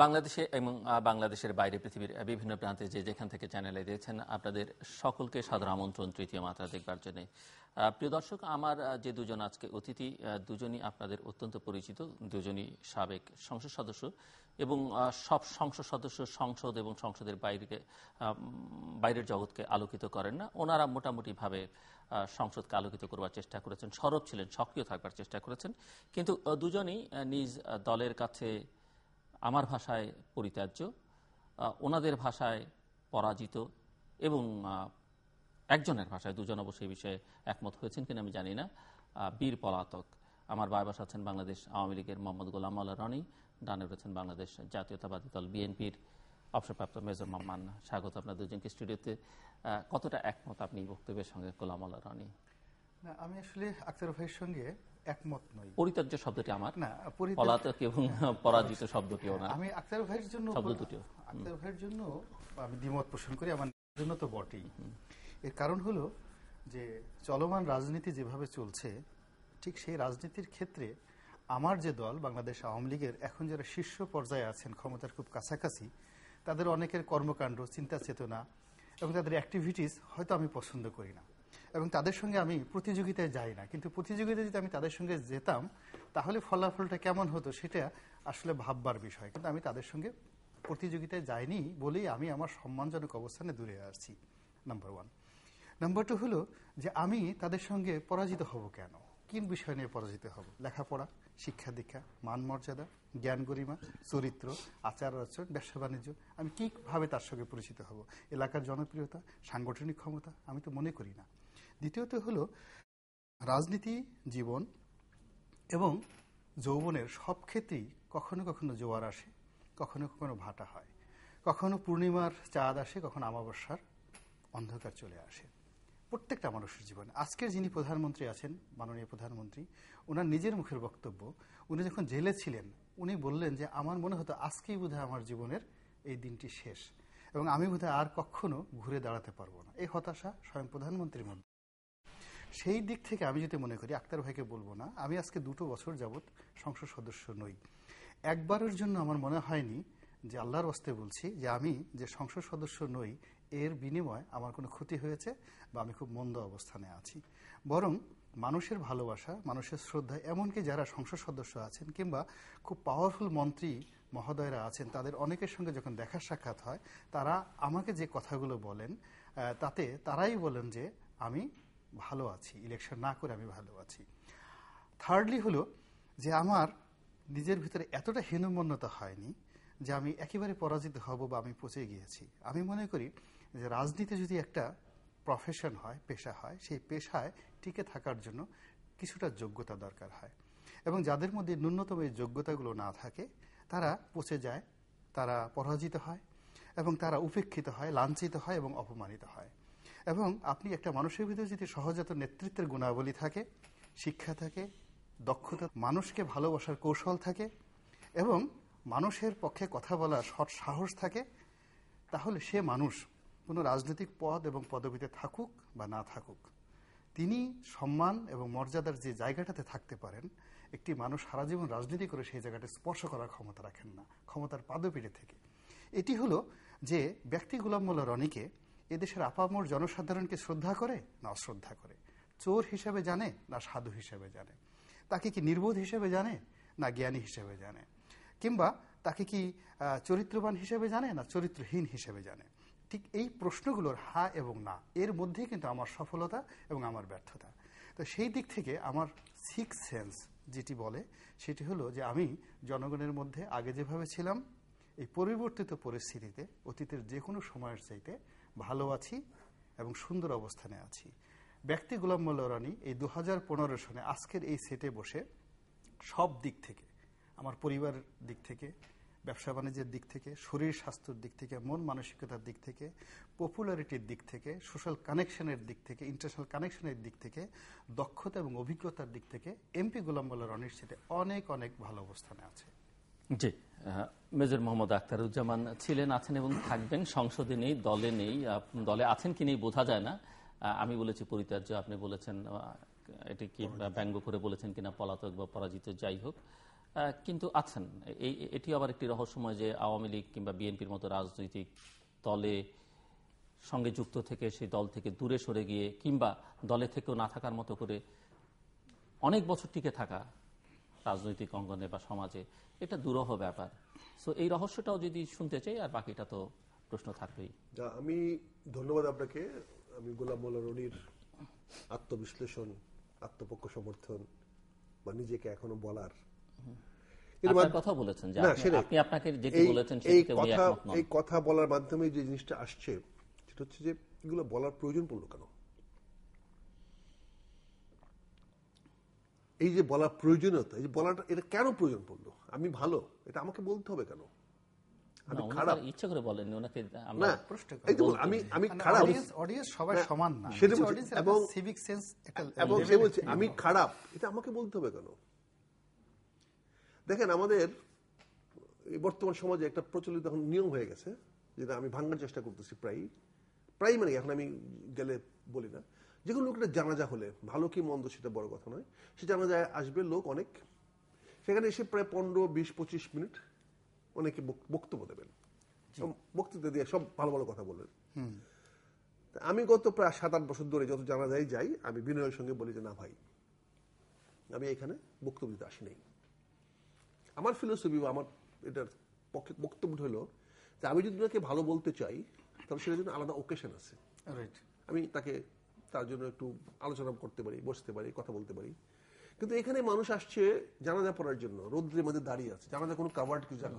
বাংলাদেশে এবং বাংলাদেশের বাইরে পৃথিবীর বিভিন্ন প্রান্তে যে যেখান থেকে চ্যানেলে দিয়েছেন আপনাদের সকলকে সাদর আমন্ত্রণ তৃতীয় মাত্রা দেখবার জন্য প্রিয় দর্শক আমার যে দুজন আজকে অতিথি দুজনই আপনাদের অত্যন্ত পরিচিত দুজনই সাবেক সংসদ সদস্য এবং সব সংসদ সদস্য সংসদ এবং সংসদের বাইরে বাইরের জগৎকে আলোকিত করেন না ওনারা মোটামুটিভাবে সংসদকে আলোকিত করবার চেষ্টা করেছেন সরব ছিলেন সক্রিয় থাকবার চেষ্টা করেছেন কিন্তু দুজনই নিজ দলের কাছে আমার ভাষায় পরিত্যাজ্য ওনাদের ভাষায় পরাজিত এবং একজনের ভাষায় দুজন অবশ্যই বিষয়ে একমত হয়েছেন কিনা আমি জানি না বীর পলাতক আমার বাইবাস আছেন বাংলাদেশ আওয়ামী লীগের মোহাম্মদ গোলাম আল্লাহ রনি ডানে রয়েছেন বাংলাদেশ জাতীয়তাবাদী দল বিএনপির অবসরপ্রাপ্ত মেজর মোহাম্মান স্বাগত আপনার দুজনকে স্টুডিওতে কতটা একমত আপনি বক্তব্যের সঙ্গে গোলাম আল্লাহ রনি আমি আসলে আক্তার ভাইয়ের সঙ্গে একমত নই পরিত্যাজ্য শব্দটি আমার না পলাতক এবং পরাজিত না আমি আক্তার ভাইয়ের জন্য শব্দ আক্তার ভাইয়ের জন্য আমি দ্বিমত পোষণ করি আমার জন্য তো বটেই এর কারণ হলো যে চলমান রাজনীতি যেভাবে চলছে ঠিক সেই রাজনীতির ক্ষেত্রে আমার যে দল বাংলাদেশ আওয়ামী লীগের এখন যারা শীর্ষ পর্যায়ে আছেন ক্ষমতার খুব কাছাকাছি তাদের অনেকের কর্মকাণ্ড চিন্তা চেতনা এবং তাদের অ্যাক্টিভিটিস হয়তো আমি পছন্দ করি না এবং তাদের সঙ্গে আমি প্রতিযোগিতায় যাই না কিন্তু প্রতিযোগিতায় যদি আমি তাদের সঙ্গে যেতাম তাহলে ফলাফলটা কেমন হতো সেটা আসলে ভাববার বিষয় কিন্তু আমি তাদের সঙ্গে প্রতিযোগিতায় যাইনি বলেই আমি আমার সম্মানজনক অবস্থানে দূরে আসছি নাম্বার ওয়ান নাম্বার টু হলো যে আমি তাদের সঙ্গে পরাজিত হব কেন কি বিষয় নিয়ে পরাজিত হব লেখাপড়া শিক্ষা দীক্ষা মান মর্যাদা জ্ঞান গরিমা চরিত্র আচার আচরণ ব্যবসা বাণিজ্য আমি কীভাবে তার সঙ্গে পরিচিত হব এলাকার জনপ্রিয়তা সাংগঠনিক ক্ষমতা আমি তো মনে করি না দ্বিতীয়ত হল রাজনীতি জীবন এবং যৌবনের সব ক্ষেত্রেই কখনো কখনো জোয়ার আসে কখনো কখনো ভাটা হয় কখনো পূর্ণিমার চাঁদ আসে কখনো আমাবস্যার অন্ধকার চলে আসে প্রত্যেকটা মানুষের জীবনে আজকের যিনি প্রধানমন্ত্রী আছেন মাননীয় প্রধানমন্ত্রী ওনার নিজের মুখের বক্তব্য উনি যখন জেলে ছিলেন উনি বললেন যে আমার মনে হতো আজকেই বোধ আমার জীবনের এই দিনটি শেষ এবং আমি বোধ আর কখনো ঘুরে দাঁড়াতে পারবো না এই হতাশা স্বয়ং প্রধানমন্ত্রীর মধ্যে সেই দিক থেকে আমি যেটা মনে করি আক্তার ভাইকে বলবো না আমি আজকে দুটো বছর যাবৎ সংসদ সদস্য নই একবারের জন্য আমার মনে হয়নি যে আল্লাহর অস্তে বলছি যে আমি যে সংসদ সদস্য নই এর বিনিময়ে আমার কোনো ক্ষতি হয়েছে বা আমি খুব মন্দ অবস্থানে আছি বরং মানুষের ভালোবাসা মানুষের শ্রদ্ধা এমনকি যারা সংসদ সদস্য আছেন কিংবা খুব পাওয়ারফুল মন্ত্রী মহোদয়রা আছেন তাদের অনেকের সঙ্গে যখন দেখা সাক্ষাৎ হয় তারা আমাকে যে কথাগুলো বলেন তাতে তারাই বলেন যে আমি ভালো আছি ইলেকশন না করে আমি ভালো আছি থার্ডলি হলো যে আমার নিজের ভিতরে এতটা হীনমন্যতা হয়নি যে আমি একেবারে পরাজিত হব বা আমি পচে গিয়েছি আমি মনে করি যে রাজনীতি যদি একটা প্রফেশন হয় পেশা হয় সেই পেশায় টিকে থাকার জন্য কিছুটা যোগ্যতা দরকার হয় এবং যাদের মধ্যে ন্যূনতম এই যোগ্যতাগুলো না থাকে তারা পচে যায় তারা পরাজিত হয় এবং তারা উপেক্ষিত হয় লাঞ্ছিত হয় এবং অপমানিত হয় এবং আপনি একটা মানুষের ভিতরে যদি সহজাত নেতৃত্বের গুণাবলী থাকে শিক্ষা থাকে দক্ষতা মানুষকে ভালোবাসার কৌশল থাকে এবং মানুষের পক্ষে কথা বলার সৎ সাহস থাকে তাহলে সে মানুষ কোনো রাজনৈতিক পদ এবং পদবীতে থাকুক বা না থাকুক তিনি সম্মান এবং মর্যাদার যে জায়গাটাতে থাকতে পারেন একটি মানুষ সারা জীবন রাজনীতি করে সেই জায়গাটা স্পর্শ করার ক্ষমতা রাখেন না ক্ষমতার পাদপীঠে থেকে এটি হলো যে ব্যক্তি গোলাম রনিকে এদেশের আপামোর জনসাধারণকে শ্রদ্ধা করে না অশ্রদ্ধা করে চোর হিসেবে জানে না সাধু হিসেবে জানে তাকে কি নির্বোধ হিসেবে জানে না জ্ঞানী হিসেবে জানে কিংবা তাকে কি চরিত্রবান হিসেবে জানে না চরিত্রহীন হিসেবে জানে ঠিক এই প্রশ্নগুলোর হা এবং না এর মধ্যেই কিন্তু আমার সফলতা এবং আমার ব্যর্থতা তো সেই দিক থেকে আমার সিক্স সেন্স যেটি বলে সেটি হলো যে আমি জনগণের মধ্যে আগে যেভাবে ছিলাম এই পরিবর্তিত পরিস্থিতিতে অতীতের যে কোনো সময়ের চাইতে ভালো আছি এবং সুন্দর অবস্থানে আছি ব্যক্তি গোলাম মোল্লরানি এই দু হাজার সনে আজকের এই সেটে বসে সব দিক থেকে আমার পরিবার দিক থেকে ব্যবসা বাণিজ্যের দিক থেকে শরীর স্বাস্থ্যের দিক থেকে মন মানসিকতার দিক থেকে পপুলারিটির দিক থেকে সোশ্যাল কানেকশনের দিক থেকে ইন্টারন্যাশনাল কানেকশনের দিক থেকে দক্ষতা এবং অভিজ্ঞতার দিক থেকে এমপি গোলাম মোল্লা রনির সেটে অনেক অনেক ভালো অবস্থানে আছে জি মেজর মোহাম্মদ আখতারুজ্জামান ছিলেন আছেন এবং থাকবেন সংসদে নেই দলে নেই দলে আছেন কি নেই বোঝা যায় না আমি বলেছি পরিত্যাজ্য আপনি বলেছেন এটি কি ব্যঙ্গ করে বলেছেন কিনা পলাতক বা পরাজিত যাই হোক কিন্তু আছেন এই এটি আবার একটি রহস্যময় যে আওয়ামী লীগ কিংবা বিএনপির মতো রাজনৈতিক দলে সঙ্গে যুক্ত থেকে সেই দল থেকে দূরে সরে গিয়ে কিংবা দলে থেকেও না থাকার মতো করে অনেক বছর টিকে থাকা রাজনৈতিক অঙ্গনে বা সমাজে এটা দুরহ ব্যাপার সো এই রহস্যটাও যদি শুনতে চাই আর বাকিটা তো প্রশ্ন থাকবেই আমি ধন্যবাদ আপনাকে আমি গোলাম মোল্লা রনির আত্মবিশ্লেষণ আত্মপক্ষ সমর্থন বা নিজেকে এখনো বলার কথা বলার মাধ্যমে যে জিনিসটা আসছে সেটা হচ্ছে যে এগুলো বলার প্রয়োজন পড়লো কেন এই যে বলা প্রয়োজনীয়তা এই যে বলাটা এটা কেন প্রয়োজন পড়ল আমি ভালো এটা আমাকে বলতে হবে কেন আমি খারাপ এটা আমাকে বলতে হবে কেন দেখেন আমাদের বর্তমান সমাজে একটা প্রচলিত এখন নিয়ম হয়ে গেছে যেটা আমি ভাঙার চেষ্টা করতেছি প্রায় প্রায় মানে এখন আমি গেলে বলি না যে কোনো লোকটা জানাজা হলে ভালো কি মন্দ সেটা বড় কথা নয় সে জানাজায় আসবে লোক অনেক সেখানে এসে প্রায় পনেরো বিশ পঁচিশ মিনিট অনেকে বক্তব্য দেবেন বক্তৃতা দিয়ে সব ভালো ভালো কথা বলবেন আমি গত প্রায় সাত আট বছর ধরে যত জানাজায় যাই আমি বিনয়ের সঙ্গে বলি যে না ভাই আমি এখানে বক্তব্য দিতে আসি নাই আমার ফিলোসফি বা আমার এটার পক্ষে বক্তব্য হলো যে আমি যদি ওনাকে ভালো বলতে চাই তাহলে সেটার জন্য আলাদা ওকেশন আছে আমি তাকে তার জন্য একটু আলোচনা করতে পারি বসতে পারি কথা বলতে পারি কিন্তু এখানে মানুষ আসছে জানাজা পড়ার জন্য রৌদ্রের মধ্যে দাঁড়িয়ে আছে জানাজা কোনো কাভার্ড কিছু জানা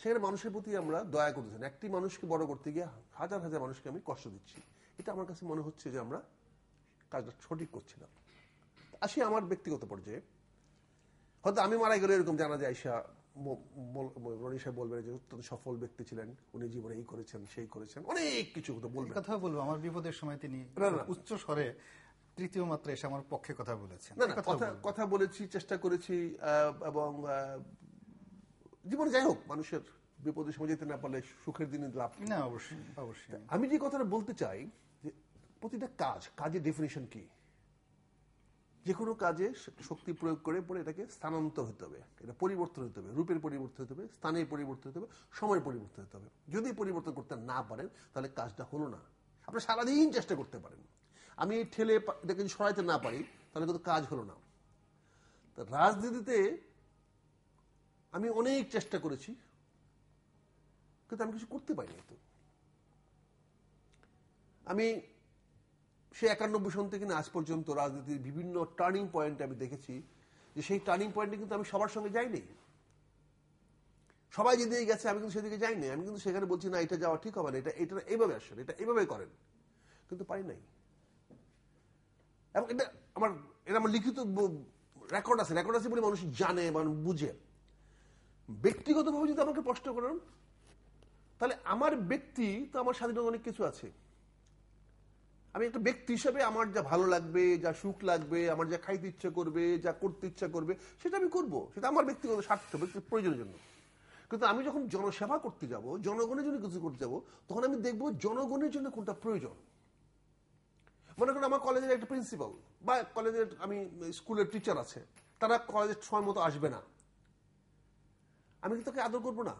সেখানে মানুষের প্রতি আমরা দয়া করতে চাই একটি মানুষকে বড় করতে গিয়ে হাজার হাজার মানুষকে আমি কষ্ট দিচ্ছি এটা আমার কাছে মনে হচ্ছে যে আমরা কাজটা সঠিক করছি না আসি আমার ব্যক্তিগত পর্যায়ে হয়তো আমি মারা গেলে এরকম জানাজা আইসা রনি সাহেব বলবেন যে অত্যন্ত সফল ব্যক্তি ছিলেন উনি জীবনে এই করেছেন সেই করেছেন অনেক কিছু বলবেন কথা বলবো আমার বিপদের সময় তিনি উচ্চ স্বরে তৃতীয় মাত্রা এসে আমার পক্ষে কথা বলেছেন কথা বলেছি চেষ্টা করেছি এবং জীবন যাই হোক মানুষের বিপদে সময় যেতে না পারলে সুখের দিনে লাভ না অবশ্যই অবশ্যই আমি যে কথাটা বলতে চাই যে প্রতিটা কাজ কাজের ডেফিনেশন কি যে কোনো কাজে শক্তি প্রয়োগ করে পরে এটাকে স্থানান্তর হতে হবে এটা পরিবর্তন হতে হবে রূপের পরিবর্তন হতে হবে স্থানের পরিবর্তন হতে হবে সময় পরিবর্তন হতে হবে যদি পরিবর্তন করতে না পারেন তাহলে কাজটা হলো না আপনি সারাদিন চেষ্টা করতে পারেন আমি এই ঠেলে এটাকে যদি সরাইতে না পারি তাহলে কিন্তু কাজ হলো না তা রাজনীতিতে আমি অনেক চেষ্টা করেছি কিন্তু আমি কিছু করতে পারিনি তো আমি সে একানব্বই সন থেকে আজ পর্যন্ত রাজনীতির বিভিন্ন টার্নিং পয়েন্ট আমি দেখেছি যে সেই টার্নিং পয়েন্টে কিন্তু আমি সবার সঙ্গে যাইনি সবাই যেদিকে গেছে আমি কিন্তু সেদিকে যাইনি আমি কিন্তু সেখানে বলছি না এটা যাওয়া ঠিক হবে না এটা এটা এইভাবে আসেন এটা এইভাবে করেন কিন্তু পারি নাই এবং এটা আমার এটা আমার লিখিত রেকর্ড আছে রেকর্ড আছে বলে মানুষ জানে মানে বুঝে ব্যক্তিগতভাবে যদি আমাকে প্রশ্ন করেন তাহলে আমার ব্যক্তি তো আমার স্বাধীনতা অনেক কিছু আছে আমি একটা ব্যক্তি হিসেবে আমার যা ভালো লাগবে যা সুখ লাগবে আমার যা খাইতে ইচ্ছা করবে যা করতে ইচ্ছা করবে সেটা আমি করব সেটা আমার ব্যক্তিগত স্বার্থ ব্যক্তির প্রয়োজনের জন্য কিন্তু আমি যখন জনসেবা করতে যাব জনগণের জন্য কিছু করতে যাব তখন আমি দেখব জনগণের জন্য কোনটা প্রয়োজন মনে করেন আমার কলেজের একটা প্রিন্সিপাল বা কলেজের আমি স্কুলের টিচার আছে তারা কলেজের সময় মতো আসবে না আমি কি তাকে আদর করবো না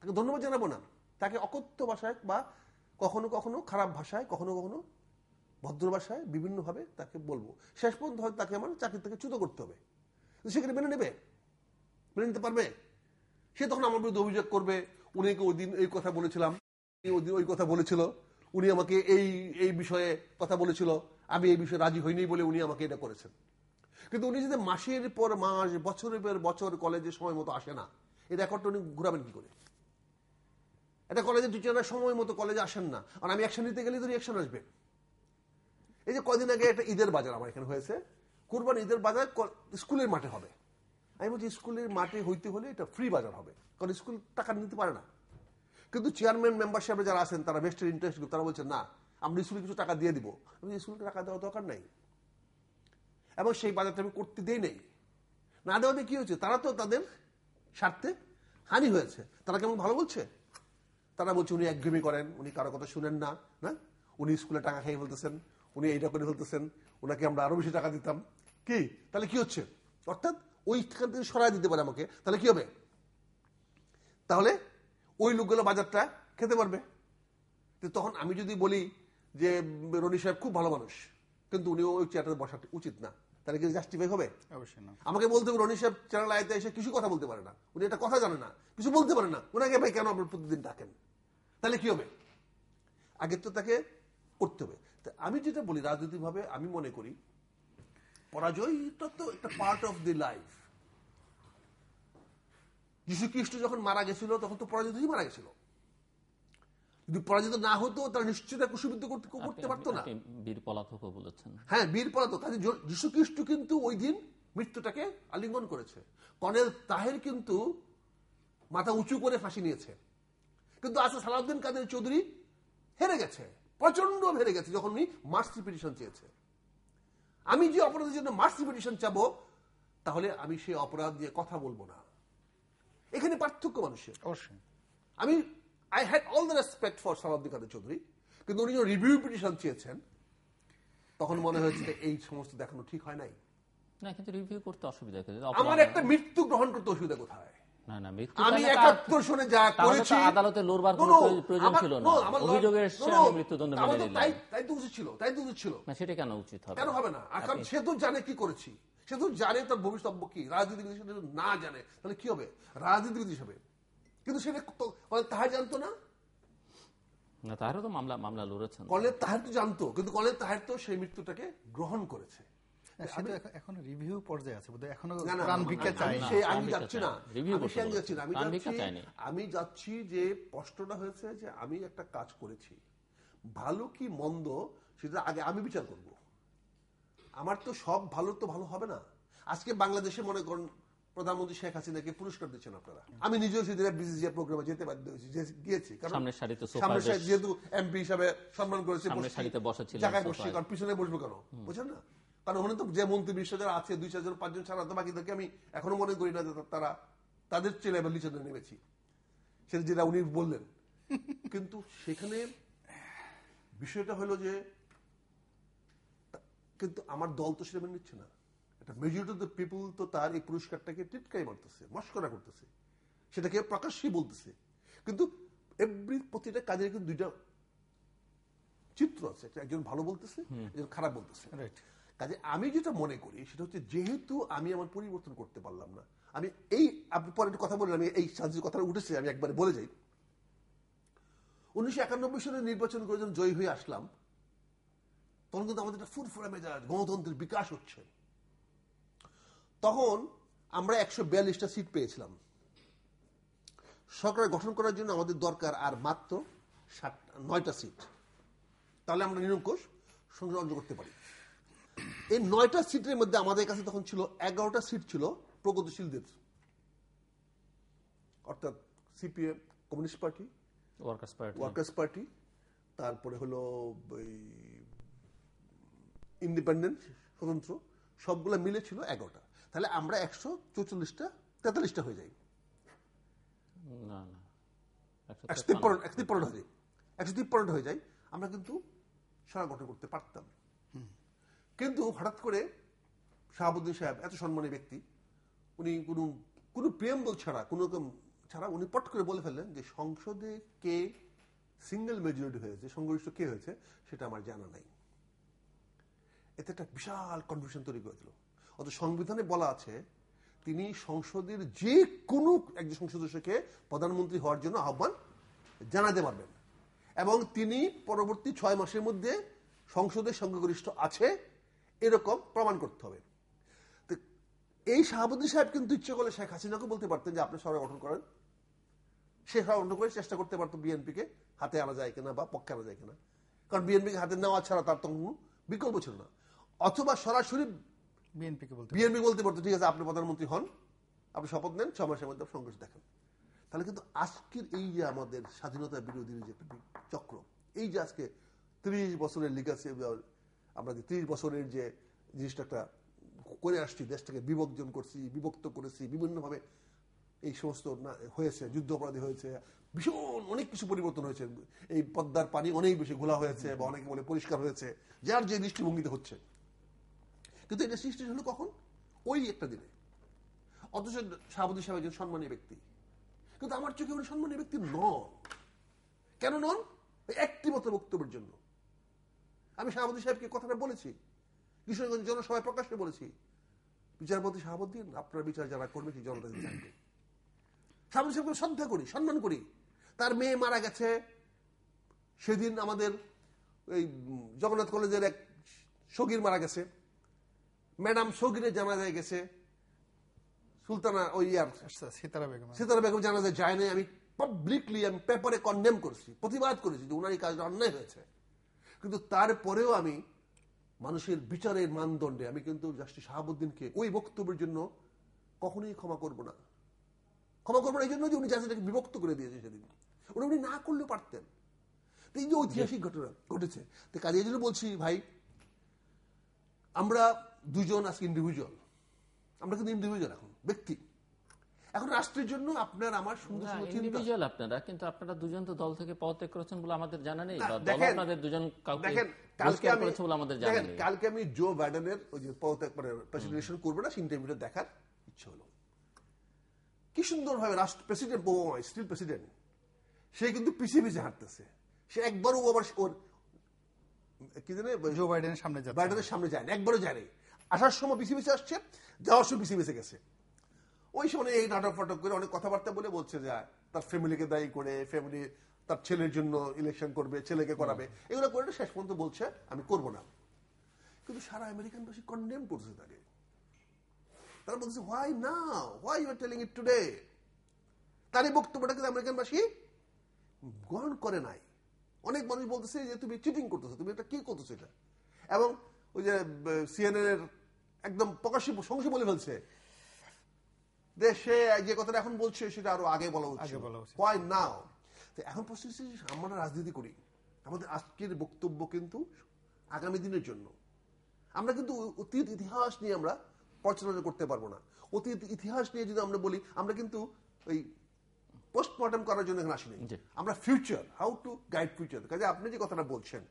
তাকে ধন্যবাদ জানাবো না তাকে অকথ্য ভাষায় বা কখনো কখনো খারাপ ভাষায় কখনো কখনো ভদ্র ভাষায় বিভিন্নভাবে তাকে বলবো শেষ পর্যন্ত হয়তো তাকে আমার চাকরি থেকে চ্যুত করতে হবে সেখানে মেনে নেবে মেনে নিতে পারবে সে তখন আমার বিরুদ্ধে অভিযোগ করবে উনিকে ওই দিন এই কথা বলেছিলাম ওই দিন ওই কথা বলেছিল উনি আমাকে এই এই বিষয়ে কথা বলেছিল আমি এই বিষয়ে রাজি হইনি বলে উনি আমাকে এটা করেছেন কিন্তু উনি যদি মাসের পর মাস বছরের পর বছর কলেজে সময় মতো আসে না এই রেকর্ডটা উনি ঘুরাবেন কি করে এটা কলেজের টিচাররা সময় মতো কলেজে আসেন না আর আমি অ্যাকশন নিতে গেলে তো রিয়াকশন আসবে এই যে কদিন আগে একটা ঈদের বাজার আমার এখানে হয়েছে কোরবান ঈদের বাজার স্কুলের মাঠে হবে আমি বলছি স্কুলের মাঠে হইতে হলে এটা ফ্রি বাজার হবে কারণ স্কুল টাকা নিতে পারে না কিন্তু চেয়ারম্যান মেম্বার সাহেবরা যারা আছেন তারা বেস্টের ইন্টারেস্ট তারা বলছেন না আমরা স্কুলে কিছু টাকা দিয়ে দিব আমি স্কুলে টাকা দেওয়া দরকার নাই এবং সেই বাজারটা আমি করতে দিই নাই না দেওয়াতে কি হয়েছে তারা তো তাদের স্বার্থে হানি হয়েছে তারা কেমন ভালো বলছে তারা বলছে উনি একঘেমি করেন উনি কারো কথা শুনেন না না উনি স্কুলে টাকা খেয়ে ফেলতেছেন উনি এইটা করে ফেলতেছেন ওনাকে আমরা আরো বেশি টাকা দিতাম কি তাহলে কি হচ্ছে অর্থাৎ ওইখান থেকে সরাই দিতে পারে আমাকে তাহলে কি হবে তাহলে ওই লোকগুলো বাজারটা খেতে পারবে তখন আমি যদি বলি যে রনি সাহেব খুব ভালো মানুষ কিন্তু উনি ওই চেয়ারটাতে বসা উচিত না তাহলে কি জাস্টিফাই হবে অবশ্যই না আমাকে বলতে হবে রনি সাহেব চ্যানেল আয়তে এসে কিছু কথা বলতে পারে না উনি একটা কথা জানে না কিছু বলতে পারে না ওনাকে ভাই কেন আপনার প্রতিদিন ডাকেন তাহলে কি হবে আগে তো তাকে করতে হবে আমি যেটা বলি রাজনৈতিকভাবে আমি মনে করি পরাজয়টা তো একটা পার্ট অফ দি লাইফ যীশু খ্রিস্ট যখন মারা গেছিল তখন তো পরাজয় মারা গেছিল যদি পরাজিত না হতো তারা নিশ্চিত কুশুবিদ্ধ করতে করতে পারতো না বীর পলাতকও বলেছেন হ্যাঁ বীর পলাতক কাজে যীশু কিন্তু ওই দিন মৃত্যুটাকে আলিঙ্গন করেছে কর্নেল তাহের কিন্তু মাথা উঁচু করে ফাঁসি নিয়েছে কিন্তু আসলে সালাউদ্দিন কাদের চৌধুরী হেরে গেছে প্রচন্ড হেরে গেছে যখন উনি মার্সি পিটিশন চেয়েছে আমি যে অপরাধের জন্য মার্সি পিটিশন চাবো তাহলে আমি সেই অপরাধ নিয়ে কথা বলবো না এখানে পার্থক্য মানুষের অবশ্যই আমি I had all the respect for Shahabdi Kader Chowdhury কিন্তু উনি যখন রিভিউ পিটিশন চেয়েছেন তখন মনে হয়েছে এই সমস্ত দেখানো ঠিক হয় নাই না কিন্তু রিভিউ করতে অসুবিধা আমার একটা মৃত্যু গ্রহণ করতে অসুবিধা কোথায় না ছিল তাই ছিল না সেটা কেন উচিত হবে না জানে কি করেছি জানে ভবিষ্যৎ কি হিসেবে না জানে তাহলে কি হবে রাজনীতিবিদ হিসেবে কিন্তু সেটা তাহার জানতো না আমি যাচ্ছি যে প্রশ্নটা হয়েছে যে আমি একটা কাজ করেছি ভালো কি মন্দ সেটা আগে আমি বিচার করব আমার তো সব ভালো তো ভালো হবে না আজকে বাংলাদেশে মনে করেন প্রধানমন্ত্রী শেখ হাসিনাকে পুরস্কার দিচ্ছেন আপনারা আমি নিজেও সেদিন প্রোগ্রামে যেতে বাধ্য হয়েছি গিয়েছি যেহেতু এমপি হিসাবে সম্মান করেছে জায়গায় বসছি কারণ পিছনে বসবো কেন বুঝেন না কারণ ওখানে তো যে মন্ত্রী আছে দুই পাঁচজন ছাড়া তো বাকিদেরকে আমি এখনো মনে করি না যে তারা তাদের চেয়ে লেভেল নিচে নেমেছি সেটা যেটা উনি বললেন কিন্তু সেখানে বিষয়টা হলো যে কিন্তু আমার দল তো সেরকম নিচ্ছে না একটা মেজরিটি অফ দ্য পিপুল তো তার এই পুরস্কারটাকে টিটকাই মারতেছে মস্করা করতেছে সেটাকে প্রকাশ্যে বলতেছে কিন্তু এভরি প্রতিটা কাজের কিন্তু দুইটা চিত্র আছে একজন ভালো বলতেছে একজন খারাপ বলতেছে কাজে আমি যেটা মনে করি সেটা হচ্ছে যেহেতু আমি আমার পরিবর্তন করতে পারলাম না আমি এই আপনি পরে কথা বললাম এই শান্তির কথা উঠেছে আমি একবারে বলে যাই উনিশশো একানব্বই সালে নির্বাচন করে যখন জয়ী হয়ে আসলাম তখন কিন্তু আমাদের একটা ফুরফুরা মেজাজ গণতন্ত্রের বিকাশ হচ্ছে তখন আমরা একশো বিয়াল্লিশটা সিট পেয়েছিলাম সরকার গঠন করার জন্য আমাদের দরকার আর মাত্র ষাট নয়টা সিট তাহলে আমরা নিরঙ্কুশ সংসদ অর্জন করতে পারি এই নয়টা সিটের মধ্যে আমাদের কাছে তখন ছিল এগারোটা সিট ছিল প্রগতিশীলদের অর্থাৎ CPM communist party workers party workers party তারপরে হলো ইন্ডিপেন্ডেন্ট স্বতন্ত্র সবগুলো মিলে ছিল এগারোটা তাহলে আমরা একশো চৌচল্লিশটা তেতাল্লিশটা হয়ে যাই একশো তিপ্পান্ন হয়ে যাই যায় আমরা কিন্তু সারা গঠন করতে পারতাম কিন্তু হঠাৎ করে শাহাবুদ্দিন সাহেব এত সম্মানী ব্যক্তি উনি কোনো কোনো বল ছাড়া কোনো রকম ছাড়া উনি পট করে বলে ফেললেন যে সংসদে কে সিঙ্গেল মেজরিটি হয়েছে সংগঠিত কে হয়েছে সেটা আমার জানা নাই এতে একটা বিশাল কনফিউশন তৈরি করেছিল অত সংবিধানে বলা আছে তিনি সংসদের যে কোনো একজন সংসদ সদস্যকে প্রধানমন্ত্রী হওয়ার জন্য আহ্বান জানাতে পারবেন এবং তিনি পরবর্তী ছয় মাসের মধ্যে সংসদের সংখ্যাগরিষ্ঠ আছে এরকম প্রমাণ করতে হবে এই শাহাবুদ্দিন সাহেব কিন্তু ইচ্ছে করলে শেখ হাসিনাকে বলতে পারতেন যে আপনি সবাই গঠন করেন সে সবাই গঠন করে চেষ্টা করতে পারতো বিএনপিকে হাতে আনা যায় কিনা বা পক্ষে আনা যায় কিনা কারণ বিএনপিকে হাতে নেওয়া ছাড়া তার তখন বিকল্প ছিল না অথবা সরাসরি বিএনপি বলতে পারতো ঠিক আছে আপনি প্রধানমন্ত্রী হন আপনি শপথ নেন ছ মাসের মধ্যে সংঘর্ষ দেখেন তাহলে কিন্তু আজকের এই যে আমাদের স্বাধীনতা বিরোধী যে চক্র এই যে আজকে ত্রিশ বছরের লিগাসি আমরা যে ত্রিশ বছরের যে জিনিসটা একটা করে আসছি দেশটাকে বিভক্তজন করছি বিভক্ত করেছি বিভিন্নভাবে এই সমস্ত হয়েছে যুদ্ধ অপরাধী হয়েছে ভীষণ অনেক কিছু পরিবর্তন হয়েছে এই পদ্মার পানি অনেক বেশি ঘোলা হয়েছে বা অনেকে বলে পরিষ্কার হয়েছে যার যে দৃষ্টিভঙ্গিতে হচ্ছে কিন্তু এটা সৃষ্টি হলো কখন ওই একটা দিনে অথচ সাহাবুদ্দি সাহেব একজন সম্মানীয় ব্যক্তি কিন্তু আমার চোখে উনি সম্মানীয় ব্যক্তি নন কেন নন একটি মতো বক্তব্যের জন্য আমি শাহাবুদ্দিন সাহেবকে কথাটা বলেছি কিশোরগঞ্জ জনসভায় প্রকাশে বলেছি বিচারপতি শাহাবুদ্দিন আপনার বিচার যারা করবে সেই জনতা জানবে শাহাবুদ্দিন সাহেবকে শ্রদ্ধা করি সম্মান করি তার মেয়ে মারা গেছে সেদিন আমাদের এই জগন্নাথ কলেজের এক সগীর মারা গেছে ম্যাডাম সৌগিরে জানাজায় গেছে সুলতানা ওই ইয়ার আচ্ছা, সীতারা বেগম সীতারা বেগম জানাজায় যায় নাই আমি পাবলিকলি আমি পেপারে কন্ডেম করেছি প্রতিবাদ করেছি যে ওনার এই কাজটা অন্যায় হয়েছে কিন্তু তারপরেও আমি মানুষের বিচারের মানদণ্ডে আমি কিন্তু জাস্টিস শাহাবুদ্দিনকে ওই বক্তব্যের জন্য কখনোই ক্ষমা করব না ক্ষমা করবো না এই জন্য যে উনি জাতিটাকে বিভক্ত করে দিয়েছে সেদিন উনি উনি না করলেও পারতেন এই যে ঐতিহাসিক ঘটনা ঘটেছে তো কাজে এই জন্য বলছি ভাই আমরা দুজন আজকে ইন্ডিভিজুয়াল আমরা কিন্তু ইন্ডিভিজুয়াল এখন ব্যক্তি এখন রাষ্ট্রের জন্য আপনার আমার সুন্দর ইন্ডিভিজুয়াল আপনারা কিন্তু আপনারা দুজন তো দল থেকে পদত্যাগ করেছেন বলে আমাদের জানা নেই দুজন দেখেন কালকে আমি বলে আমাদের জানা নেই কালকে আমি জো বাইডেনের ওই যে পদত্যাগ মানে প্রেসিডেন্ট করবে না সিনটা দেখার ইচ্ছে হলো কি সুন্দরভাবে রাষ্ট্র প্রেসিডেন্ট বোমা স্টিল প্রেসিডেন্ট সে কিন্তু পিছিয়ে পিছিয়ে হাঁটতেছে সে একবারও আবার ওর কি জানে জো বাইডেনের সামনে যায় বাইডেনের সামনে যায় না একবারও যায় আসার সময় পিছিয়ে পিছিয়ে আসছে যাওয়ার সময় পিছিয়ে পিছিয়ে গেছে ওই সময় এই নাটক ফাটক করে অনেক কথাবার্তা বলে বলছে যে তার ফ্যামিলিকে দায়ী করে ফ্যামিলি তার ছেলের জন্য ইলেকশন করবে ছেলেকে করাবে এগুলো করে শেষ পর্যন্ত বলছে আমি করব না কিন্তু সারা আমেরিকানবাসী কন্ডেম করছে তাকে তারা বলছে হোয়াই না why you are telling it today তার এই বক্তব্যটা কিন্তু আমেরিকানবাসী গ্রহণ করে নাই অনেক মানুষ বলতেছে যে তুমি চিটিং করতেছো তুমি এটা কি করতেছো এটা এবং ওই যে সিএনএন এর একদম প্রকাশ্যে সংসে বলে ফেলছে দেশে যে কথাটা এখন বলছে সেটা আরো আগে বলা উচিত হোয়াই নাও এখন প্রশ্ন আমরা রাজনীতি করি আমাদের আজকের বক্তব্য কিন্তু আগামী দিনের জন্য আমরা কিন্তু অতীত ইতিহাস নিয়ে আমরা পর্যালোচনা করতে পারবো না অতীত ইতিহাস নিয়ে যদি আমরা বলি আমরা কিন্তু ওই পোস্টমর্টম করার জন্য এখানে আসিনি আমরা future how to guide future কাজে আপনি যে কথাটা বলছেন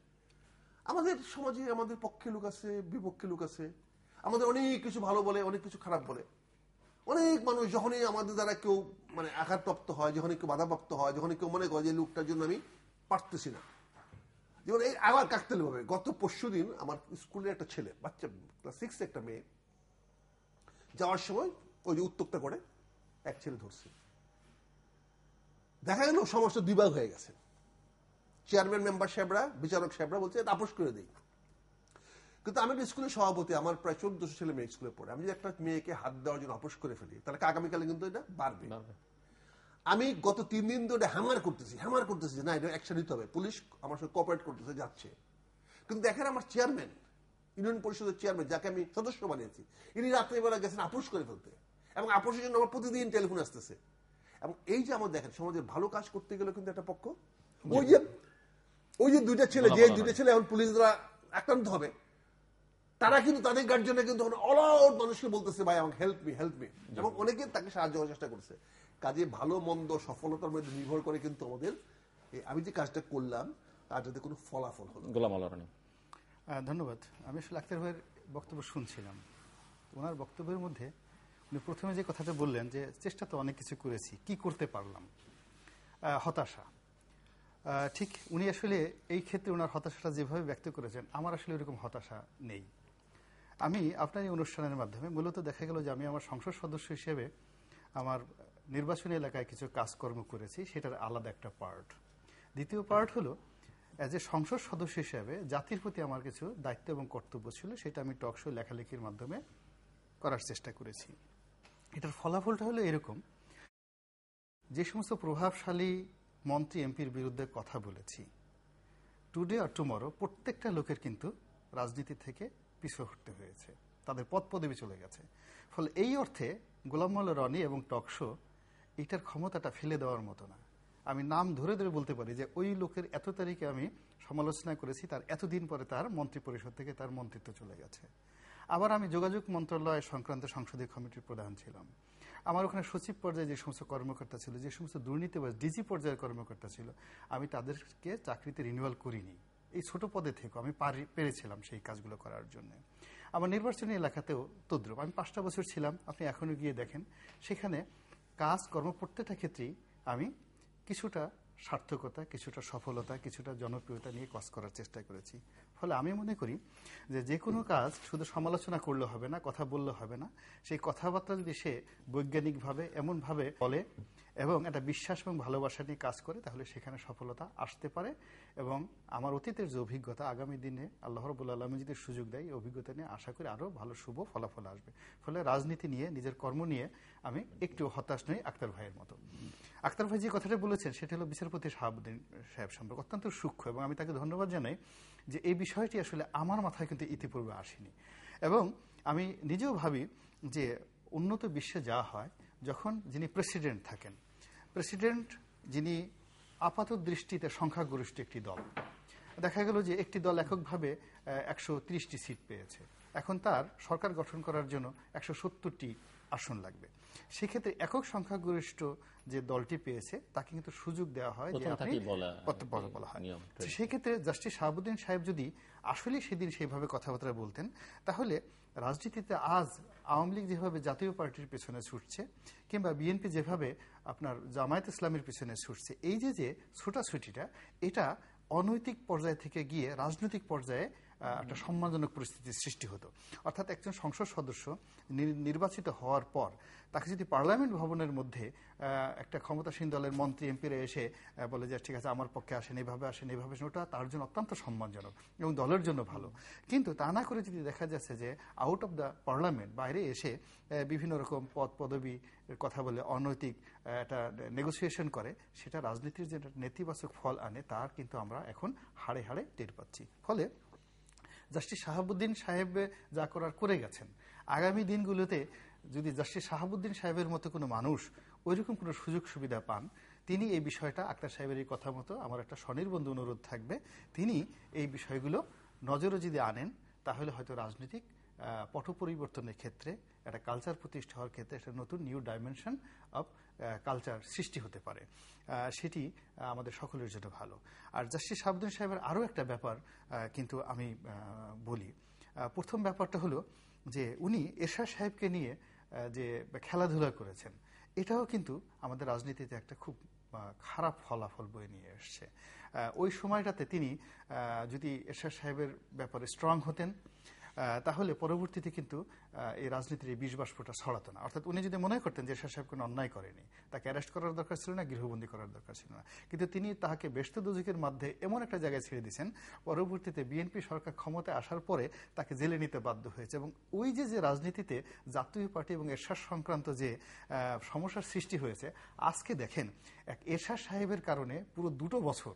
আমাদের সমাজে আমাদের পক্ষে লোক আছে বিপক্ষে লোক আছে আমাদের অনেক কিছু ভালো বলে অনেক কিছু খারাপ বলে অনেক মানুষ যখনই আমাদের দ্বারা কেউ মানে আঘাতপ্রাপ্ত হয় যখনই কেউ বাধাপ্রাপ্ত হয় যখনই কেউ মনে করে যে লোকটার জন্য আমি পারতেছি না যেমন এই আবার কাকতে হবে গত পরশু দিন আমার স্কুলের একটা ছেলে বাচ্চা ক্লাস সিক্স একটা মেয়ে যাওয়ার সময় ওই যে উত্তক্তা করে এক ছেলে ধরছে দেখা গেল সমস্ত দুই ভাগ হয়ে গেছে চেয়ারম্যান মেম্বার সাহেবরা বিচারক সাহেবরা বলছে আপোষ করে দিই কিন্তু আমি একটা স্কুলের সভাপতি আমার প্রায় চোদ্দশো ছেলে মেয়ে স্কুলে পড়ে আমি যদি একটা মেয়েকে হাত দেওয়ার জন্য অপোষ করে ফেলি তাহলে আগামীকালে কিন্তু এটা বাড়বে আমি গত তিন দিন ধরে হ্যামার করতেছি হ্যামার করতেছি না এটা অ্যাকশন নিতে হবে পুলিশ আমার সাথে কোপারেট করতেছে যাচ্ছে কিন্তু দেখেন আমার চেয়ারম্যান ইউনিয়ন পরিষদের চেয়ারম্যান যাকে আমি সদস্য বানিয়েছি ইনি রাত্রিবেলা গেছেন আপোষ করে ফেলতে এবং আপোষের জন্য আমার প্রতিদিন টেলিফোন আসতেছে এবং এই যে আমার দেখেন সমাজের ভালো কাজ করতে গেলে কিন্তু একটা পক্ষ ওই যে ওই যে দুইটা ছেলে যে দুইটা ছেলে এখন পুলিশ দ্বারা আক্রান্ত হবে তারা কিন্তু তাদের গার্জেনরা কিন্তু অলাউড মানুষকে বলতেছে ভাই আমাকে হেল্প মি হেল্প মি এবং অনেকে তাকে সাহায্য করার চেষ্টা করছে কাজে ভালো মন্দ সফলতার মধ্যে নির্ভর করে কিন্তু আমাদের আমি যে কাজটা করলাম তার যাতে কোনো ফলাফল হলো গোলাম আলরণী ধন্যবাদ আমি আসলে আক্তার ভাইয়ের বক্তব্য শুনছিলাম ওনার বক্তব্যের মধ্যে উনি প্রথমে যে কথাটা বললেন যে চেষ্টা তো অনেক কিছু করেছি কি করতে পারলাম হতাশা ঠিক উনি আসলে এই ক্ষেত্রে ওনার হতাশাটা যেভাবে ব্যক্ত করেছেন আমার আসলে এরকম হতাশা নেই আমি আপনার এই অনুষ্ঠানের মাধ্যমে মূলত দেখা গেল যে আমি আমার সংসদ সদস্য হিসেবে আমার নির্বাচনী এলাকায় কিছু কাজকর্ম করেছি সেটার আলাদা একটা পার্ট দ্বিতীয় পার্ট হলো অ্যাজ এ সংসদ সদস্য হিসেবে জাতির প্রতি আমার কিছু দায়িত্ব এবং কর্তব্য ছিল সেটা আমি টকশো লেখালেখির মাধ্যমে করার চেষ্টা করেছি এটার ফলাফলটা হলো এরকম যে সমস্ত প্রভাবশালী মন্ত্রী এমপির বিরুদ্ধে কথা বলেছি টুডে আর টুমরো প্রত্যেকটা লোকের কিন্তু রাজনীতি থেকে পিছু হটতে হয়েছে তাদের পদ পদবি চলে গেছে ফলে এই অর্থে গোলাম রনি এবং টকশো এটার ক্ষমতাটা ফেলে দেওয়ার মতো না আমি নাম ধরে ধরে বলতে পারি যে ওই লোকের এত তারিখে আমি সমালোচনা করেছি তার এতদিন পরে তার মন্ত্রী পরিষদ থেকে তার মন্ত্রিত্ব চলে গেছে আবার আমি যোগাযোগ মন্ত্রণালয় সংক্রান্ত সংসদীয় কমিটির প্রধান ছিলাম আমার ওখানে সচিব পর্যায়ে যে সমস্ত কর্মকর্তা ছিল যে সমস্ত বা ডিজি পর্যায়ের কর্মকর্তা ছিল আমি তাদেরকে চাকরিতে রিনিউয়াল করিনি এই ছোট পদে থেকেও আমি পেরেছিলাম সেই কাজগুলো করার জন্য আবার নির্বাচনী এলাকাতেও তদ্রুপ আমি পাঁচটা বছর ছিলাম আপনি এখনও গিয়ে দেখেন সেখানে কাজকর্ম প্রত্যেকটা ক্ষেত্রেই আমি কিছুটা সার্থকতা কিছুটা সফলতা কিছুটা জনপ্রিয়তা নিয়ে কাজ করার চেষ্টা করেছি ফলে আমি মনে করি যে যে কোনো কাজ শুধু সমালোচনা করলে হবে না কথা বললে হবে না সেই কথাবার্তা যদি সে বৈজ্ঞানিকভাবে এমনভাবে বলে এবং একটা বিশ্বাস এবং ভালোবাসা নিয়ে কাজ করে তাহলে সেখানে সফলতা আসতে পারে এবং আমার অতীতের যে অভিজ্ঞতা আগামী দিনে আল্লাহ রবুল আলমী যদি সুযোগ দেয় এই অভিজ্ঞতা নিয়ে আশা করি আরও ভালো শুভ ফলাফল আসবে ফলে রাজনীতি নিয়ে নিজের কর্ম নিয়ে আমি একটু হতাশ নই আক্তার ভাইয়ের মতো আক্তার ভাই যে কথাটা বলেছেন সেটা হলো বিচারপতি শাহাবুদ্দিন সাহেব সম্পর্কে অত্যন্ত সূক্ষ্ম এবং আমি তাকে ধন্যবাদ জানাই যে এই বিষয়টি আসলে আমার মাথায় কিন্তু ইতিপূর্বে আসেনি এবং আমি নিজেও ভাবি যে উন্নত বিশ্বে যা হয় যখন যিনি প্রেসিডেন্ট থাকেন প্রেসিডেন্ট যিনি আপাত দৃষ্টিতে সংখ্যাগরিষ্ঠ একটি দল দেখা গেল যে একটি দল এককভাবে একশো সিট পেয়েছে এখন তার সরকার গঠন করার জন্য একশো সত্তরটি আসন লাগবে সেক্ষেত্রে একক সংখ্যাগরিষ্ঠ যে দলটি পেয়েছে তাকে কিন্তু সুযোগ দেওয়া হয় যে আপনি বলা হয় সেক্ষেত্রে জাস্টিস শাহাবুদ্দিন সাহেব যদি আসলে সেদিন সেইভাবে কথাবার্তা বলতেন তাহলে রাজনীতিতে আজ আওয়ামী লীগ যেভাবে জাতীয় পার্টির পেছনে ছুটছে কিংবা বিএনপি যেভাবে আপনার জামায়াত ইসলামের পেছনে ছুটছে এই যে যে ছুটাছুটিটা এটা অনৈতিক পর্যায় থেকে গিয়ে রাজনৈতিক পর্যায়ে একটা সম্মানজনক পরিস্থিতির সৃষ্টি হতো অর্থাৎ একজন সংসদ সদস্য নির্বাচিত হওয়ার পর তাকে যদি পার্লামেন্ট ভবনের মধ্যে একটা ক্ষমতাসীন দলের মন্ত্রী এমপিরা এসে বলে যে ঠিক আছে আমার পক্ষে আসেন এভাবে আসেন এভাবে আসেন ওটা তার জন্য অত্যন্ত সম্মানজনক এবং দলের জন্য ভালো কিন্তু তা না করে যদি দেখা যাচ্ছে যে আউট অফ দ্য পার্লামেন্ট বাইরে এসে বিভিন্ন রকম পদ পদবি কথা বলে অনৈতিক একটা নেগোসিয়েশন করে সেটা রাজনীতির যে নেতিবাচক ফল আনে তার কিন্তু আমরা এখন হাড়ে হাড়ে টের পাচ্ছি ফলে জাস্টিস শাহাবুদ্দিন সাহেব যা করার করে গেছেন আগামী দিনগুলোতে যদি জাস্টিস শাহাবুদ্দিন সাহেবের মতো কোনো মানুষ ওইরকম কোনো সুযোগ সুবিধা পান তিনি এই বিষয়টা আক্তার সাহেবের এই কথা মতো আমার একটা স্বনির্বন্ধ অনুরোধ থাকবে তিনি এই বিষয়গুলো নজরে যদি আনেন তাহলে হয়তো রাজনৈতিক পট পরিবর্তনের ক্ষেত্রে একটা কালচার প্রতিষ্ঠা হওয়ার ক্ষেত্রে একটা নতুন নিউ ডাইমেনশন অফ কালচার সৃষ্টি হতে পারে সেটি আমাদের সকলের জন্য ভালো আর জাস্টিস সাবধান সাহেবের আরও একটা ব্যাপার কিন্তু আমি বলি প্রথম ব্যাপারটা হলো যে উনি এরশাদ সাহেবকে নিয়ে যে খেলাধুলা করেছেন এটাও কিন্তু আমাদের রাজনীতিতে একটা খুব খারাপ ফলাফল বয়ে নিয়ে এসছে ওই সময়টাতে তিনি যদি এরশাদ সাহেবের ব্যাপারে স্ট্রং হতেন তাহলে পরবর্তীতে কিন্তু এই রাজনীতির এই বিষ বাষ্পটা ছড়াতো না অর্থাৎ উনি যদি মনে করতেন যে শাহ সাহেব কোনো অন্যায় করেনি তাকে অ্যারেস্ট করার দরকার ছিল না গৃহবন্দী করার দরকার ছিল না কিন্তু তিনি তাহাকে ব্যস্ত দুজকের মধ্যে এমন একটা জায়গায় ছেড়ে দিয়েছেন পরবর্তীতে বিএনপি সরকার ক্ষমতায় আসার পরে তাকে জেলে নিতে বাধ্য হয়েছে এবং ওই যে যে রাজনীতিতে জাতীয় পার্টি এবং এরশাদ সংক্রান্ত যে সমস্যার সৃষ্টি হয়েছে আজকে দেখেন এক এরশাদ সাহেবের কারণে পুরো দুটো বছর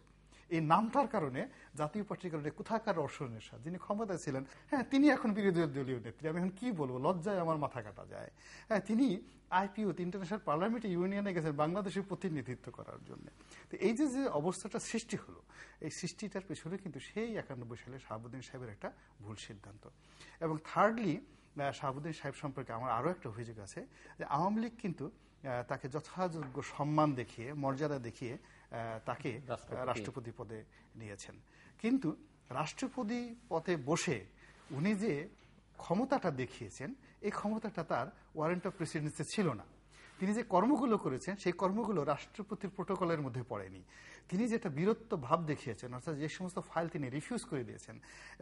এই নামটার কারণে জাতীয় পার্টির কারণে কোথাকার অসনেশা যিনি ক্ষমতায় ছিলেন হ্যাঁ তিনি এখন বিরোধী দলীয় নেত্রী আমি এখন কি বলবো লজ্জায় আমার মাথা কাটা যায় হ্যাঁ তিনি আইপিও ইন্টারন্যাশনাল পার্লামেন্ট ইউনিয়নে গেছেন বাংলাদেশের প্রতিনিধিত্ব করার জন্য তো এই যে যে অবস্থাটা সৃষ্টি হলো এই সৃষ্টিটার পেছনে কিন্তু সেই একানব্বই সালে শাহাবুদ্দিন সাহেবের একটা ভুল সিদ্ধান্ত এবং থার্ডলি শাহাবুদ্দিন সাহেব সম্পর্কে আমার আরও একটা অভিযোগ আছে যে আওয়ামী লীগ কিন্তু তাকে যথাযোগ্য সম্মান দেখিয়ে মর্যাদা দেখিয়ে তাকে রাষ্ট্রপতি পদে নিয়েছেন কিন্তু রাষ্ট্রপতি পদে বসে উনি যে ক্ষমতাটা দেখিয়েছেন এই ক্ষমতাটা তার ওয়ারেন্ট অফ প্রেসিডেন্সে ছিল না তিনি যে কর্মগুলো করেছেন সেই কর্মগুলো রাষ্ট্রপতির প্রোটোকলের মধ্যে পড়েনি তিনি যেটা বীরত্ব ভাব দেখিয়েছেন অর্থাৎ যে সমস্ত ফাইল তিনি রিফিউজ করে দিয়েছেন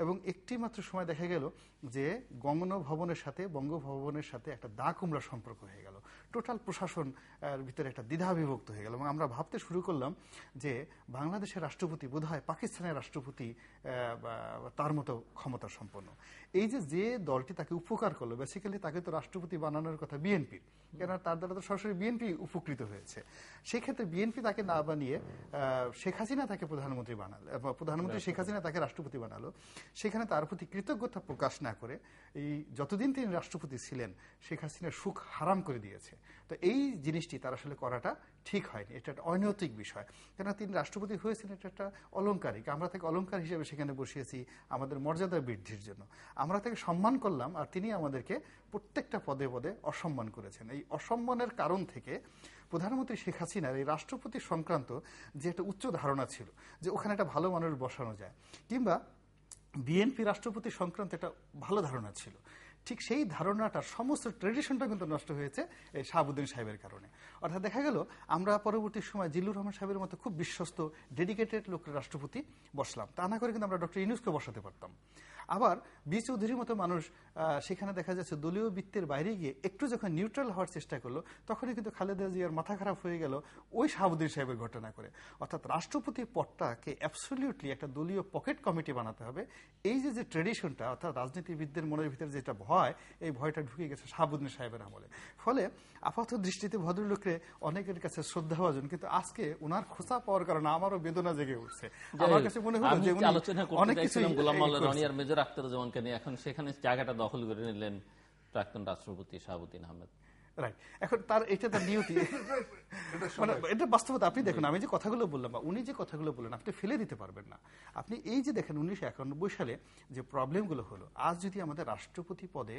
এবং একটি মাত্র সময় দেখা গেল যে গঙ্গন ভবনের সাথে বঙ্গভবনের সাথে একটা দা কুমড়া সম্পর্ক হয়ে গেল টোটাল প্রশাসন ভিতরে একটা দ্বিধা বিভক্ত হয়ে গেল এবং আমরা ভাবতে শুরু করলাম যে বাংলাদেশের রাষ্ট্রপতি বোধ হয় পাকিস্তানের রাষ্ট্রপতি তার মতো ক্ষমতা সম্পন্ন এই যে যে দলটি তাকে উপকার করলো বেসিক্যালি তাকে তো রাষ্ট্রপতি বানানোর কথা বিএনপির কেননা তার দ্বারা তো সরাসরি বিএনপি উপকৃত হয়েছে সেক্ষেত্রে বিএনপি তাকে না বানিয়ে শেখ হাসিনা তাকে প্রধানমন্ত্রী বানালো প্রধানমন্ত্রী শেখ হাসিনা তাকে রাষ্ট্রপতি বানালো সেখানে তার প্রতি কৃতজ্ঞতা প্রকাশ না করে এই যতদিন তিনি রাষ্ট্রপতি ছিলেন শেখ হাসিনা সুখ হারাম করে দিয়েছে তো এই জিনিসটি তার আসলে করাটা ঠিক হয়নি এটা একটা অনৈতিক বিষয় কেন তিনি রাষ্ট্রপতি হয়েছেন এটা একটা অলঙ্কারিক আমরা তাকে অলঙ্কার হিসেবে সেখানে বসিয়েছি আমাদের মর্যাদা বৃদ্ধির জন্য আমরা তাকে সম্মান করলাম আর তিনি আমাদেরকে প্রত্যেকটা পদে পদে অসম্মান করেছেন এই অসম্মানের কারণ থেকে প্রধানমন্ত্রী শেখ হাসিনার এই রাষ্ট্রপতি সংক্রান্ত যে একটা উচ্চ ধারণা ছিল যে ওখানে একটা ভালো মানুষ বসানো যায় কিংবা বিএনপি রাষ্ট্রপতি সংক্রান্ত একটা ভালো ধারণা ছিল ঠিক সেই ধারণাটা সমস্ত ট্রেডিশনটা কিন্তু নষ্ট হয়েছে এই শাহাবুদ্দিন সাহেবের কারণে অর্থাৎ দেখা গেল আমরা পরবর্তী সময় জিল্লুর রহমান সাহেবের মতো খুব বিশ্বস্ত ডেডিকেটেড লোক রাষ্ট্রপতি বসলাম তা না করে কিন্তু আমরা ডক্টর ইউনুসকে বসাতে পারতাম আবার বি চৌধুরীর মতো মানুষ সেখানে দেখা যাচ্ছে দলীয় বৃত্তের বাইরে গিয়ে একটু যখন নিউট্রাল হওয়ার চেষ্টা করলো তখনই কিন্তু খালেদা জিয়ার মাথা খারাপ হয়ে গেল ওই শাহাবুদ্দিন সাহেবের ঘটনা করে অর্থাৎ রাষ্ট্রপতি পদটাকে অ্যাবসলিউটলি একটা দলীয় পকেট কমিটি বানাতে হবে এই যে যে ট্রেডিশনটা অর্থাৎ রাজনীতিবিদদের মনের ভিতরে যেটা ভয় এই ভয়টা ঢুকে গেছে শাহাবুদ্দিন সাহেবের আমলে ফলে আপাত দৃষ্টিতে ভদ্রলোককে অনেকের কাছে শ্রদ্ধা শ্রদ্ধাভাজন কিন্তু আজকে ওনার খোঁচা পাওয়ার কারণে আমারও বেদনা জেগে উঠছে আমার কাছে মনে হলো যে উনি অনেক কিছু আখতার জামানকে নিয়ে এখন সেখানে জায়গাটা দখল করে নিলেন প্রাক্তন রাষ্ট্রপতি শাহাবুদ্দিন আহমেদ রাইট এখন তার এটা তার মানে এটা বাস্তবতা আপনি দেখুন আমি যে কথাগুলো বললাম বা উনি যে কথাগুলো বললেন আপনি ফেলে দিতে পারবেন না আপনি এই যে দেখেন উনিশশো সালে যে প্রবলেমগুলো হলো আজ যদি আমাদের রাষ্ট্রপতি পদে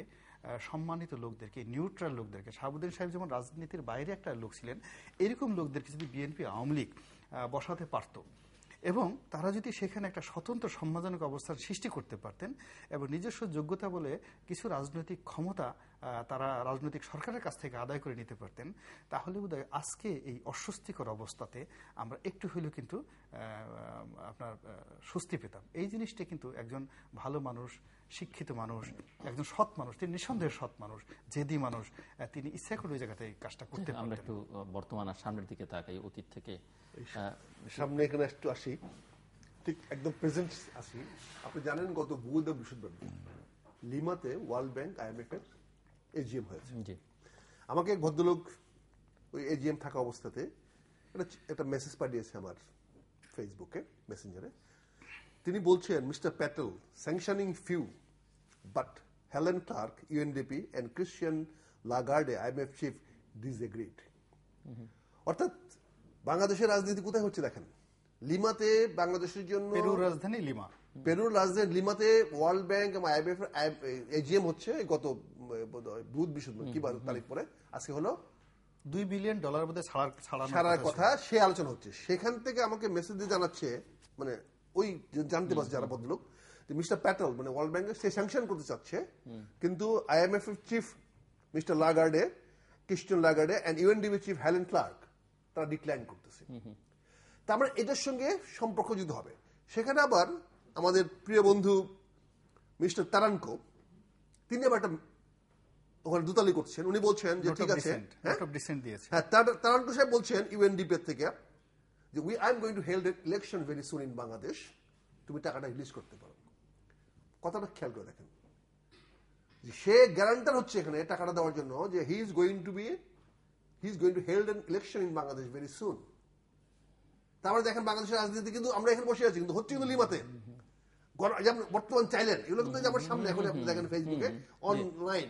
সম্মানিত লোকদেরকে নিউট্রাল লোকদেরকে শাহাবুদ্দিন সাহেব যেমন রাজনীতির বাইরে একটা লোক ছিলেন এরকম লোকদেরকে যদি বিএনপি আওয়ামী লীগ বসাতে পারতো এবং তারা যদি সেখানে একটা স্বতন্ত্র সম্মানজনক অবস্থার সৃষ্টি করতে পারতেন এবং নিজস্ব যোগ্যতা বলে কিছু রাজনৈতিক ক্ষমতা তারা রাজনৈতিক সরকারের কাছ থেকে আদায় করে নিতে পারতেন তাহলে বোধ আজকে এই অস্বস্তিকর অবস্থাতে আমরা একটু হলেও কিন্তু আপনার স্বস্তি পেতাম এই জিনিসটা কিন্তু একজন ভালো মানুষ শিক্ষিত মানুষ একজন সৎ মানুষ তিনি নিঃসন্দেহে সৎ মানুষ জেদি মানুষ তিনি ইচ্ছা করে ওই জায়গাতে কাজটা করতে আমরা একটু বর্তমান আর সামনের দিকে তাকাই অতীত থেকে সামনে এখানে একটু আসি ঠিক একদম প্রেজেন্ট আসি আপনি জানেন গত বুধ বিশুদ্ধ লিমাতে ওয়ার্ল্ড ব্যাংক আইএমএফ এর এজিএম হয়েছে আমাকে এক ভদ্রলোক ওই এজিএম থাকা অবস্থাতে একটা মেসেজ পাঠিয়েছে আমার ফেসবুকে মেসেঞ্জারে তিনি বলছেন mister Patel sanctioning few but Helen Clark, UNDP, and Christian Lagarde, IMF chief, disagreed. অর্থাৎ বাংলাদেশের রাজনীতি কোথায় হচ্ছে দেখেন লিমাতে বাংলাদেশের জন্য পেরুর রাজধানী লিমা পেরুর রাজধানী লিমাতে ওয়ার্ল্ড ব্যাংক এবং আইএমএফ এজিএম হচ্ছে গত বুধ বৃহস্পতিবার কি তারিখ পরে আজকে হলো দুই বিলিয়ন ডলার মধ্যে ছাড়ার কথা সে আলোচনা হচ্ছে সেখান থেকে আমাকে মেসেজ দিয়ে জানাচ্ছে মানে ওই জানতে পারছে যারা ভদ্রলোক যে মিস্টার প্যাটেল মানে ওয়ার্ল্ড ব্যাংকে সে স্যাংশন করতে চাচ্ছে কিন্তু IMF chief mister Lagarde Christian Lagarde and UNDP chief Helen Clark তারা ডিক্লাইন করতেছে তারপরে আমরা এটার সঙ্গে সম্পর্কযুক্ত হবে সেখানে আবার আমাদের প্রিয় বন্ধু মিস্টার তারানকো তিনি আবার একটা ওখানে দুতালি করছেন উনি বলছেন যে ঠিক আছে সাহেব বলছেন ইউএনডিপি থেকে যে we I am going to held election very soon in Bangladesh তুমি টাকাটা রিলিজ করতে পারো কথাটা খেয়াল করে দেখেন সে গ্যারান্টার হচ্ছে এখানে টাকাটা দেওয়ার জন্য যে he is going to be he is going to held an election in Bangladesh very soon তারপরে দেখেন বাংলাদেশের রাজনীতি কিন্তু আমরা এখানে বসে আছি কিন্তু হচ্ছে কিন্তু লিমাতে বর্তমান চাইলেন এগুলো কিন্তু আমার সামনে এখন আপনি দেখেন ফেসবুকে অনলাইন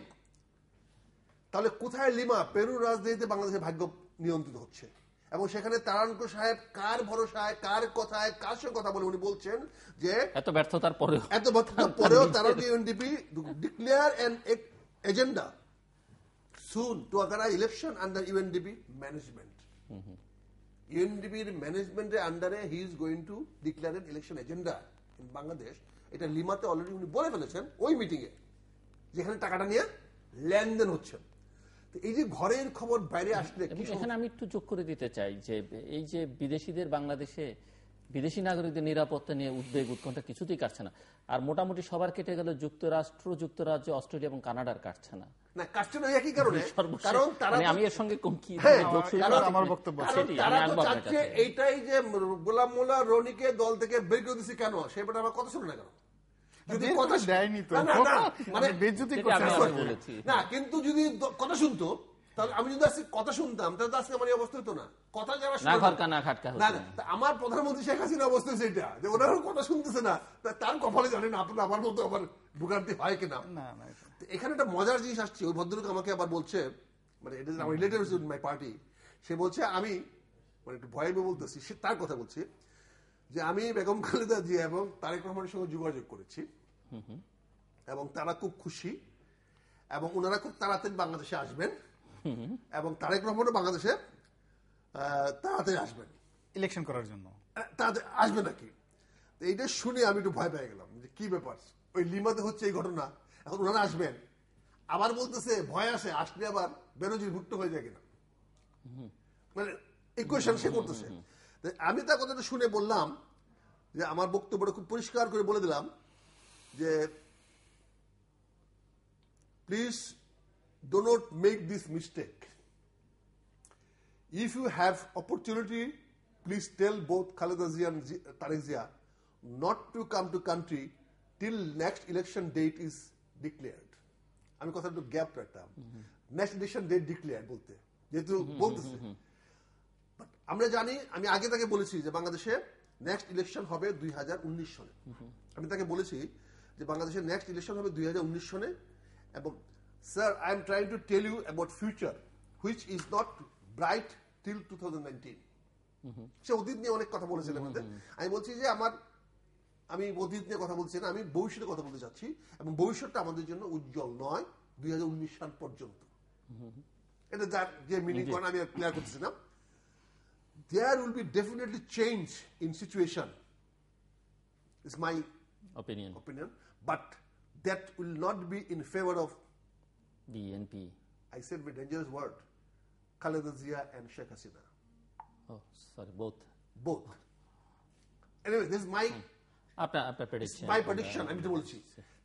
তাহলে কোথায় লিমা পেরুর রাজনীতিতে বাংলাদেশের ভাগ্য নিয়ন্ত্রিত হচ্ছে এবং সেখানে তারানকো সাহেব কার ভরসায় কার কথায় কার সঙ্গে কথা বলে উনি বলছেন যে এত ব্যর্থতার পরেও এত ব্যর্থতার পরেও Taranco UNDP declare an agenda soon to organise election under UNDP management ইউএনডিপির ম্যানেজমেন্টের আন্ডারে he is going to declare an election agenda in Bangladesh এটা লিমাতে অলরেডি উনি বলে ফেলেছেন ওই মিটিংয়ে যেখানে টাকাটা নিয়ে লেনদেন হচ্ছে এই যে ঘরের খবর বাইরে আসলে এখানে আমি একটু যোগ করে দিতে চাই যে এই যে বিদেশিদের বাংলাদেশে বিদেশি নাগরিকদের নিরাপত্তা নিয়ে উদ্বেগ উৎকণ্ঠা কিছুতেই কাটছে না আর মোটামুটি সবার কেটে গেল যুক্তরাষ্ট্র যুক্তরাজ্য অস্ট্রেলিয়া এবং কানাডার কাটছে না এইটাই যে গোলাম রনিকে দল থেকে বের করে দিচ্ছি কেন সে ব্যাপারে আমার কথা শুনে না কেন যদি কথা দেয়নি তো মানে না হ্যাঁ। কিন্তু যদি কথা শুনতো আমার প্রধানমন্ত্রী শেখ হাসিনা অবস্থা সেটা যে ওনার কথা শুনতেছে না তার কপালে জানেন আপনার আমার মতো আবার ভোগান্তি হয় কিনা এখানে একটা মজার জিনিস আসছে ওই ভদ্রলোক আমাকে আবার বলছে মানে এটা পার্টি সে বলছে আমি মানে একটু ভয়ে বলতেছি সে তার কথা বলছি যে আমি বেগম খালেদা জিয়া এবং তারেক রহমানের সঙ্গে যোগাযোগ করেছি এবং তারা খুব খুশি এবং ওনারা খুব তাড়াতাড়ি বাংলাদেশে আসবেন এবং তারেক রহমানও বাংলাদেশে তাড়াতাড়ি আসবেন ইলেকশন করার জন্য তাদের আসবে নাকি তো এইটা শুনে আমি একটু ভয় পেয়ে গেলাম যে কি ব্যাপার ওই লিমাতে হচ্ছে এই ঘটনা এখন ওনারা আসবেন আবার বলতেছে ভয় আসে আসলে আবার বেরোজির ভুট্টো হয়ে যায় কিনা মানে ইকুয়েশন সে করতেছে আমি তার কথাটা শুনে বললাম যে আমার বক্তব্যটা খুব পরিষ্কার করে বলে দিলাম যে please do not make this mistake. If you have opportunity, please tell both Khaled Azia and Tariq Zia not to come to country till next election date is declared. আমি কথাটা গ্যাপ রাখতাম নেক্সট ইলেকশন ডেট ডিক্লেয়ার বলতে যেহেতু বলতেছে but আমরা জানি আমি আগে তাকে বলেছি যে বাংলাদেশে নেক্সট ইলেকশন হবে দুই সনে আমি তাকে বলেছি যে বাংলাদেশের নেক্সট ইলেকশন হবে দুই সনে এবং sir I am trying to tell you about future which is not bright till to say অতীত নিয়ে অনেক কথা বলেছিলেন আমি বলছি যে আমার আমি অতীত নিয়ে কথা বলছি না আমি ভবিষ্যতে কথা বলতে চাচ্ছি এবং ভবিষ্যৎটা আমাদের জন্য উজ্জ্বল নয় দুই সাল পর্যন্ত এটা যার যে মিনিট আমি ক্লিয়ার করতেছিলাম there will be definitely change in situation It's my opinion opinion but that will not be in favor of the NP. I said a dangerous word, Khaled Zia and Sheikh Hasina. Oh, sorry, both. Both. Anyway, this is my আপনার hmm. আপনার prediction. My prediction, আমি তো বলছি।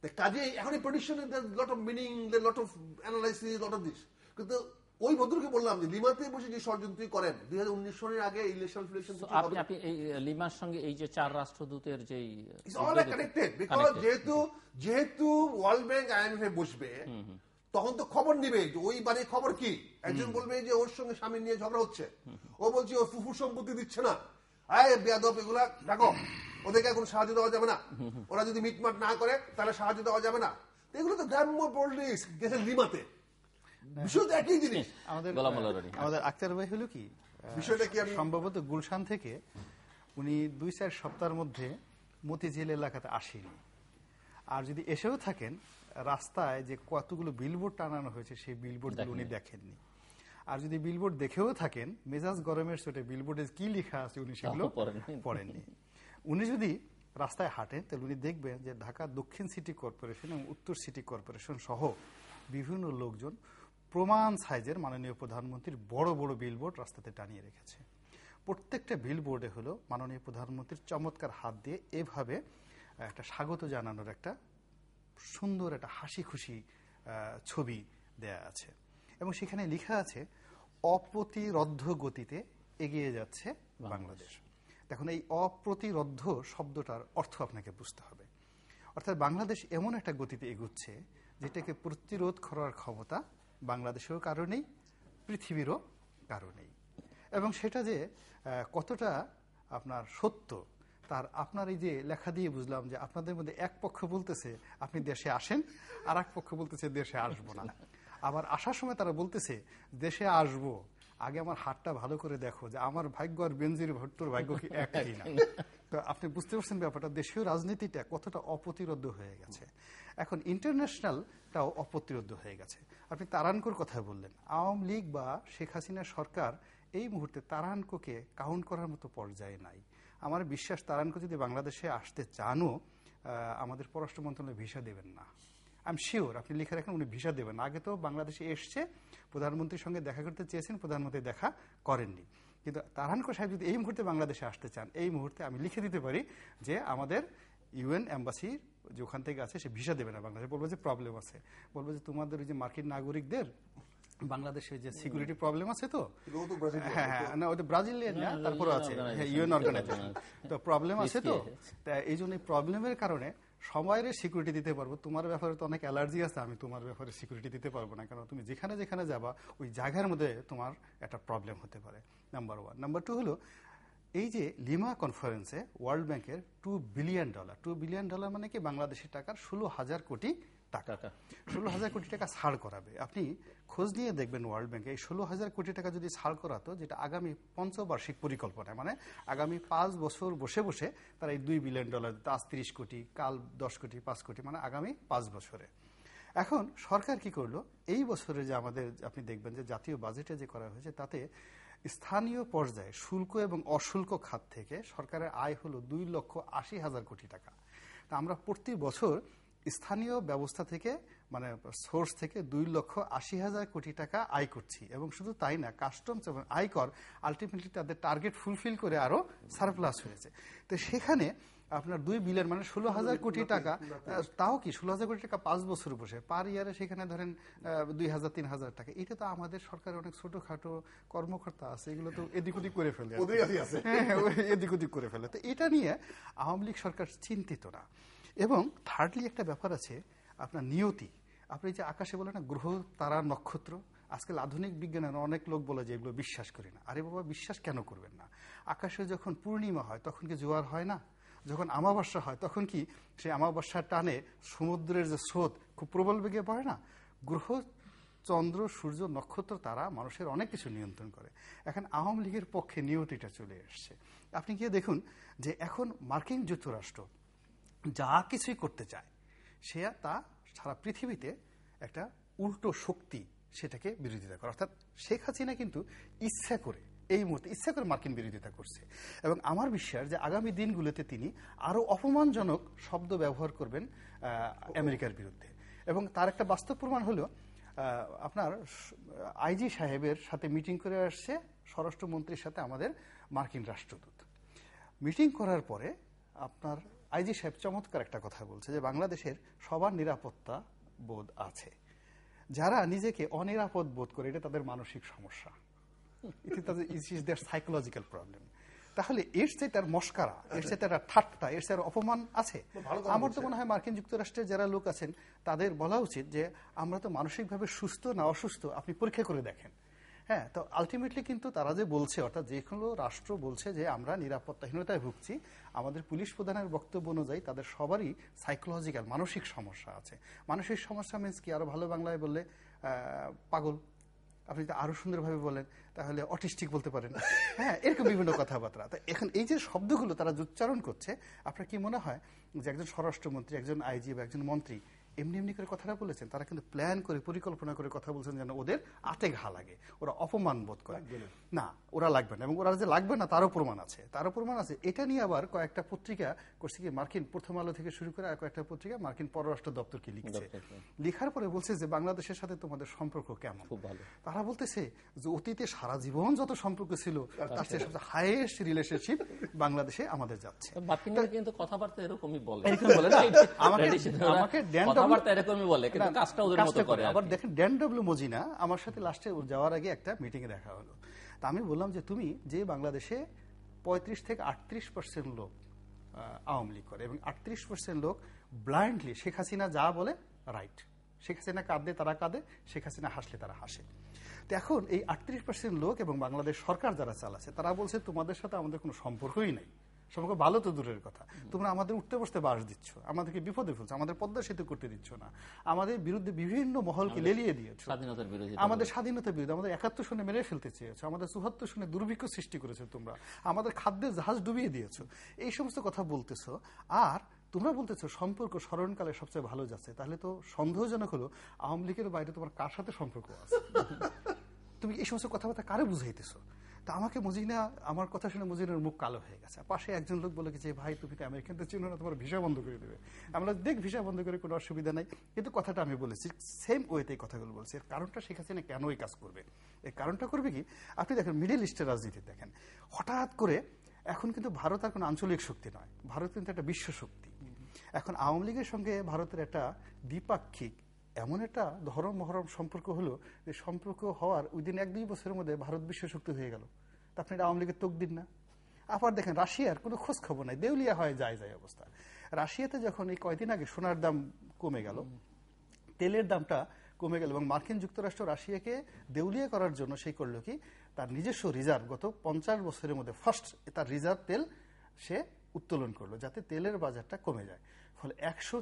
The কাজে এখন এই prediction এর lot of meaning, a lot of analysis, a lot of this. the. ওই বললাম যে লিমাতে বসে যে করেন দুই আগে আপনি এই লিমার সঙ্গে এই যে চার রাষ্ট্রদূতের যেই যেহেতু যেহেতু ওয়ার্ল্ড ব্যাংক আইএমএফ বসবে তখন তো খবর নিবে যে ওই বাড়ির খবর কি একজন বলবে যে ওর সঙ্গে স্বামী নিয়ে ঝগড়া হচ্ছে ও বলছে ও ফুফুর সম্পত্তি দিচ্ছে না আয় বেয়াদব এগুলা দেখো ওদেরকে এখন সাহায্য দেওয়া যাবে না ওরা যদি মিটমাট না করে তাহলে সাহায্য দেওয়া যাবে না এগুলো তো গ্রাম্য পলিটিক্স লিমাতে হ্যাঁ। বিষয়টা একই জিনিস আমাদের আমাদের আক্তার ভাই হলো কি বিষয়টা কি সম্ভবত গুলশান থেকে উনি দুই চার সপ্তাহের মধ্যে মতিঝিল এলাকাতে আসেনি আর যদি এসেও থাকেন রাস্তায় যে কতগুলো বিলবোর্ড টানানো হয়েছে সেই উনি দেখেননি আর যদি বিলবোর্ড দেখেও থাকেন মেজাজ গরমের চোটে বিলবোর্ডে কি লেখা আছে উনি সেগুলো পড়েননি উনি যদি রাস্তায় হাঁটেন তাহলে উনি দেখবেন যে ঢাকা দক্ষিণ সিটি কর্পোরেশন এবং উত্তর সিটি কর্পোরেশন সহ বিভিন্ন লোকজন প্রমাণ সাইজের মাননীয় প্রধানমন্ত্রীর বড় বড় বিলবোর্ড রাস্তাতে টানিয়ে রেখেছে প্রত্যেকটা বিলবোর্ডে হলো মাননীয় প্রধানমন্ত্রীর চমৎকার হাত দিয়ে এভাবে একটা স্বাগত জানানোর একটা সুন্দর একটা হাসি খুশি ছবি দেয়া আছে এবং সেখানে লেখা আছে অপ্রতিরদ্ধ গতিতে এগিয়ে যাচ্ছে বাংলাদেশ দেখুন এই অপ্রতিরদ্ধ শব্দটার অর্থ আপনাকে বুঝতে হবে অর্থাৎ বাংলাদেশ এমন একটা গতিতে এগুচ্ছে যেটাকে প্রতিরোধ করার ক্ষমতা বাংলাদেশেও কারণেই পৃথিবীরও কারণেই এবং সেটা যে কতটা আপনার সত্য তার আপনার এই যে লেখা দিয়ে বুঝলাম যে আপনাদের মধ্যে এক পক্ষ বলতেছে আপনি দেশে আসেন আর এক পক্ষ বলতেছে দেশে আসবো না আবার আসার সময় তারা বলতেছে দেশে আসবো আগে আমার হাটটা ভালো করে দেখো যে আমার ভাগ্য আর বেঞ্জির ভট্টর ভাগ্য কি একই না তো আপনি বুঝতে পারছেন ব্যাপারটা দেশীয় রাজনীতিটা কতটা অপ্রতিরোধ হয়ে গেছে এখন ইন্টারন্যাশনালটাও অপ্রতিরোধ হয়ে গেছে আপনি তারানকোর কথা বললেন আওয়ামী লীগ বা শেখ হাসিনা সরকার এই মুহূর্তে তারানকোকে কাউন্ট করার মতো পর্যায়ে নাই আমার বিশ্বাস তারানকো যদি বাংলাদেশে আসতে চানও আমাদের পররাষ্ট্র মন্ত্রণালয় ভিসা দেবেন না আমি শিওর আপনি লিখে রাখেন উনি ভিসা দেবেন আগে তো বাংলাদেশে এসছে প্রধানমন্ত্রীর সঙ্গে দেখা করতে চেয়েছেন প্রধানমন্ত্রী দেখা করেননি কিন্তু তারানকো সাহেব যদি এই মুহূর্তে বাংলাদেশে আসতে চান এই মুহূর্তে আমি লিখে দিতে পারি যে আমাদের ইউএন অ্যাম্বাসির যে ওখান থেকে আছে সে ভিসা দেবে না বাংলাদেশে বলবে যে প্রবলেম আছে বলবে যে তোমাদের ওই যে মার্কিন নাগরিকদের বাংলাদেশে যে সিকিউরিটি প্রবলেম আছে তো হ্যাঁ হ্যাঁ না ওদের ব্রাজিলিয়ান না তারপরে আছে ইউএন অর্গানাইজেশন তো প্রবলেম আছে তো তা এই জন্য প্রবলেমের কারণে সময়ের সিকিউরিটি দিতে পারবো তোমার ব্যাপারে তো অনেক অ্যালার্জি আছে আমি তোমার ব্যাপারে সিকিউরিটি দিতে পারবো না কারণ তুমি যেখানে যেখানে যাবা ওই জায়গার মধ্যে তোমার একটা প্রবলেম হতে পারে নাম্বার ওয়ান নাম্বার টু হলো এই যে লিমা কনফারেন্সে ওয়ার্ল্ড ব্যাংকের two billion dollar two billion dollar মানে কি বাংলাদেশের টাকার ষোলো হাজার কোটি টাকা ষোলো হাজার কোটি টাকা ছাড় করাবে আপনি খোঁজ নিয়ে দেখবেন ওয়ার্ল্ড ব্যাংকে এই ষোলো হাজার কোটি টাকা যদি ছাড় করাতো যেটা আগামী পঞ্চবার্ষিক পরিকল্পনা মানে আগামী পাঁচ বছর বসে বসে তারা এই দুই বিলিয়ন ডলার দিত আজ তিরিশ কোটি কাল দশ কোটি পাঁচ কোটি মানে আগামী পাঁচ বছরে এখন সরকার কি করলো এই বছরে যে আমাদের আপনি দেখবেন যে জাতীয় বাজেটে যে করা হয়েছে তাতে স্থানীয় পর্যায়ে শুল্ক এবং অশুল্ক খাত থেকে সরকারের আয় হলো দুই লক্ষ আশি হাজার কোটি টাকা তা আমরা প্রতি বছর স্থানীয় ব্যবস্থা থেকে মানে সোর্স থেকে দুই লক্ষ আশি হাজার কোটি টাকা আয় করছি এবং শুধু তাই না কাস্টমস এবং আয়কর আলটিমেটলি তাদের টার্গেট ফুলফিল করে আরও সারপ্লাস হয়েছে তো সেখানে আপনার দুই বিলের মানে ষোলো হাজার কোটি টাকা তাও কি ষোলো হাজার কোটি টাকা পাঁচ বছর বসে পার ইয়ারে সেখানে ধরেন দুই হাজার তিন হাজার টাকা এটা তো আমাদের সরকারের অনেক ছোটখাটো কর্মকর্তা আছে এগুলো তো এদিক ওদিক করে ফেলে হ্যাঁ, হ্যাঁ, এদিক ওদিক করে ফেলে তো এটা নিয়ে আওয়ামী লীগ সরকার চিন্তিত না এবং থার্ডলি একটা ব্যাপার আছে আপনার নিয়তি আপনি যে আকাশে বলে না গ্রহ তারা নক্ষত্র আজকাল আধুনিক বিজ্ঞানের অনেক লোক বলে যে এগুলো বিশ্বাস করি না আরে বাবা বিশ্বাস কেন করবেন না আকাশে যখন পূর্ণিমা হয় তখন কি জোয়ার হয় না যখন আমাবস্যা হয় তখন কি সেই আমাবস্যার টানে সমুদ্রের যে স্রোত খুব প্রবল বেগে পড়ে না গ্রহ চন্দ্র সূর্য নক্ষত্র তারা মানুষের অনেক কিছু নিয়ন্ত্রণ করে এখন আওয়ামী লীগের পক্ষে নিয়তিটা চলে এসছে আপনি গিয়ে দেখুন যে এখন মার্কিন যুক্তরাষ্ট্র যা কিছুই করতে চায় সে তা সারা পৃথিবীতে একটা উল্টো শক্তি সেটাকে বিরোধিতা করে অর্থাৎ শেখ হাসিনা কিন্তু ইচ্ছা করে এই মুহূর্তে ইচ্ছা করে মার্কিন বিরোধিতা করছে এবং আমার বিশ্বাস যে আগামী দিনগুলোতে তিনি আরও অপমানজনক শব্দ ব্যবহার করবেন আমেরিকার বিরুদ্ধে এবং তার একটা বাস্তব প্রমাণ হলো আপনার আইজি সাহেবের সাথে মিটিং করে আসছে স্বরাষ্ট্রমন্ত্রীর সাথে আমাদের মার্কিন রাষ্ট্রদূত মিটিং করার পরে আপনার আইজি সাহেব চমৎকার একটা কথা বলছে যে বাংলাদেশের সবার নিরাপত্তা বোধ আছে যারা নিজেকে অনিরাপদ বোধ করে এটা তাদের মানসিক সমস্যা ইট সাইকোলজিক্যাল প্রবলেম তাহলে এর চাইতে আর মস্কারা এর চাইতে আচ্ছা। আর ঠাট্টা এর চাইতে অপমান আছে আমার তো মনে হয় মার্কিন যুক্তরাষ্ট্রের যারা লোক আছেন তাদের বলা উচিত যে আমরা তো মানসিকভাবে সুস্থ না অসুস্থ আপনি পরীক্ষা করে দেখেন হ্যাঁ তো আলটিমেটলি কিন্তু তারা যে বলছে অর্থাৎ যে কোনো রাষ্ট্র বলছে যে আমরা নিরাপত্তাহীনতায় ভুগছি আমাদের পুলিশ প্রধানের বক্তব্য অনুযায়ী তাদের সবারই সাইকোলজিক্যাল মানসিক সমস্যা আছে মানসিক সমস্যা মিনস কি আরো ভালো বাংলায় বললে পাগল আপনি যদি আরো সুন্দরভাবে বলেন তাহলে অটিস্টিক বলতে পারেন হ্যাঁ এরকম বিভিন্ন কথাবার্তা তা এখন এই যে শব্দগুলো তারা উচ্চারণ করছে আপনার কি মনে হয় যে একজন স্বরাষ্ট্রমন্ত্রী একজন আইজি বা একজন মন্ত্রী এমনি এমনি করে কথাটা বলেছেন তারা কিন্তু প্ল্যান করে পরিকল্পনা করে কথা বলছেন যেন ওদের আটে ঘা লাগে ওরা অপমান বোধ করে না ওরা লাগবে না এবং ওরা যে লাগবে না তারও প্রমাণ আছে তারও প্রমাণ আছে এটা নিয়ে আবার কয়েকটা পত্রিকা করছে কি মার্কিন প্রথম আলো থেকে শুরু করে আর কয়েকটা পত্রিকা মার্কিন পররাষ্ট্র দপ্তরকে লিখছে লিখার পরে বলছে যে বাংলাদেশের সাথে তোমাদের সম্পর্ক কেমন তারা বলতেছে যে অতীতে সারা জীবন যত সম্পর্ক ছিল তার আচ্ছা। চেয়ে সবচেয়ে হায়েস্ট রিলেশনশিপ বাংলাদেশে আমাদের যাচ্ছে কিন্তু কথাবার্তা এরকমই বলে আমাকে আমাকে আমার সাথে লাস্টে যাওয়ার আগে একটা মিটিংয়ে দেখা হলো তা আমি বললাম যে তুমি যে বাংলাদেশে পঁয়ত্রিশ থেকে আটত্রিশ পার্সেন্ট লোক আওয়ামী লীগ করে এবং আটত্রিশ পার্সেন্ট লোক ব্লাইন্ডলি শেখ হাসিনা যা বলে রাইট শেখ হাসিনা কাঁদে তারা কাঁদে শেখ হাসিনা হাসলে তারা হাসে তো এখন এই আটত্রিশ পার্সেন্ট লোক এবং বাংলাদেশ সরকার যারা চালাচ্ছে তারা বলছে তোমাদের সাথে আমাদের কোনো সম্পর্কই নাই সম্পর্কে ভালো তো দূরের কথা তোমরা আমাদের উঠতে বসতে বাস দিচ্ছ আমাদেরকে বিপদে ফেলছো আমাদের পদ্মা সেতু করতে দিচ্ছ না আমাদের বিরুদ্ধে বিভিন্ন মহলকে লেলিয়ে দিয়েছো আমাদের স্বাধীনতার বিরুদ্ধে আমাদের একাত্তর শুনে মেরে ফেলতে চেয়েছো আমাদের চুহাত্তর শুনে দুর্ভিক্ষ সৃষ্টি করেছো তোমরা আমাদের খাদ্যের জাহাজ ডুবিয়ে দিয়েছো এই সমস্ত কথা বলতেছ আর তোমরা বলতেছো সম্পর্ক স্মরণকালে সবচেয়ে ভালো যাচ্ছে তাহলে তো সন্দেহজনক হলো আওয়ামী লীগের বাইরে তোমার কার সাথে সম্পর্ক আছে তুমি এই সমস্ত কথাবার্তা কারে বুঝাইতেছো তা আমাকে মজিনা আমার কথা শুনে মজিনার মুখ কালো হয়ে গেছে পাশে একজন লোক বলে যে ভাই তুমি তো তো চিনো না তোমার ভিসা বন্ধ করে দেবে আমরা দেখ ভিসা বন্ধ করে কোনো অসুবিধা নাই কিন্তু কথাটা আমি বলেছি সেম ওয়েতে কথাগুলো বলছি এর কারণটা শেখাচ্ছে না কেন এই কাজ করবে এর কারণটা করবে কি আপনি দেখেন মিডিল ইস্টের রাজনীতি দেখেন হঠাৎ করে এখন কিন্তু ভারত আর কোনো আঞ্চলিক শক্তি নয় ভারত কিন্তু একটা বিশ্ব শক্তি এখন আওয়ামী লীগের সঙ্গে ভারতের একটা দ্বিপাক্ষিক এমন একটা ধরম মহরম সম্পর্ক হলো যে সম্পর্ক হওয়ার ওই দিন এক দুই বছরের মধ্যে ভারত বিশ্ব শক্তি হয়ে গেল তা আপনি আওয়ামী লীগের তোক দিন না আবার দেখেন রাশিয়ার কোনো খোঁজ খবর নাই দেউলিয়া হয় যায় যায় অবস্থা রাশিয়াতে যখন এই কয়দিন আগে সোনার দাম কমে গেল তেলের দামটা কমে গেল এবং মার্কিন যুক্তরাষ্ট্র রাশিয়াকে দেউলিয়া করার জন্য সেই করলো কি তার নিজস্ব রিজার্ভ গত পঞ্চাশ বছরের মধ্যে ফার্স্ট তার রিজার্ভ তেল সে উত্তোলন করলো যাতে তেলের বাজারটা কমে যায় ফলে একশো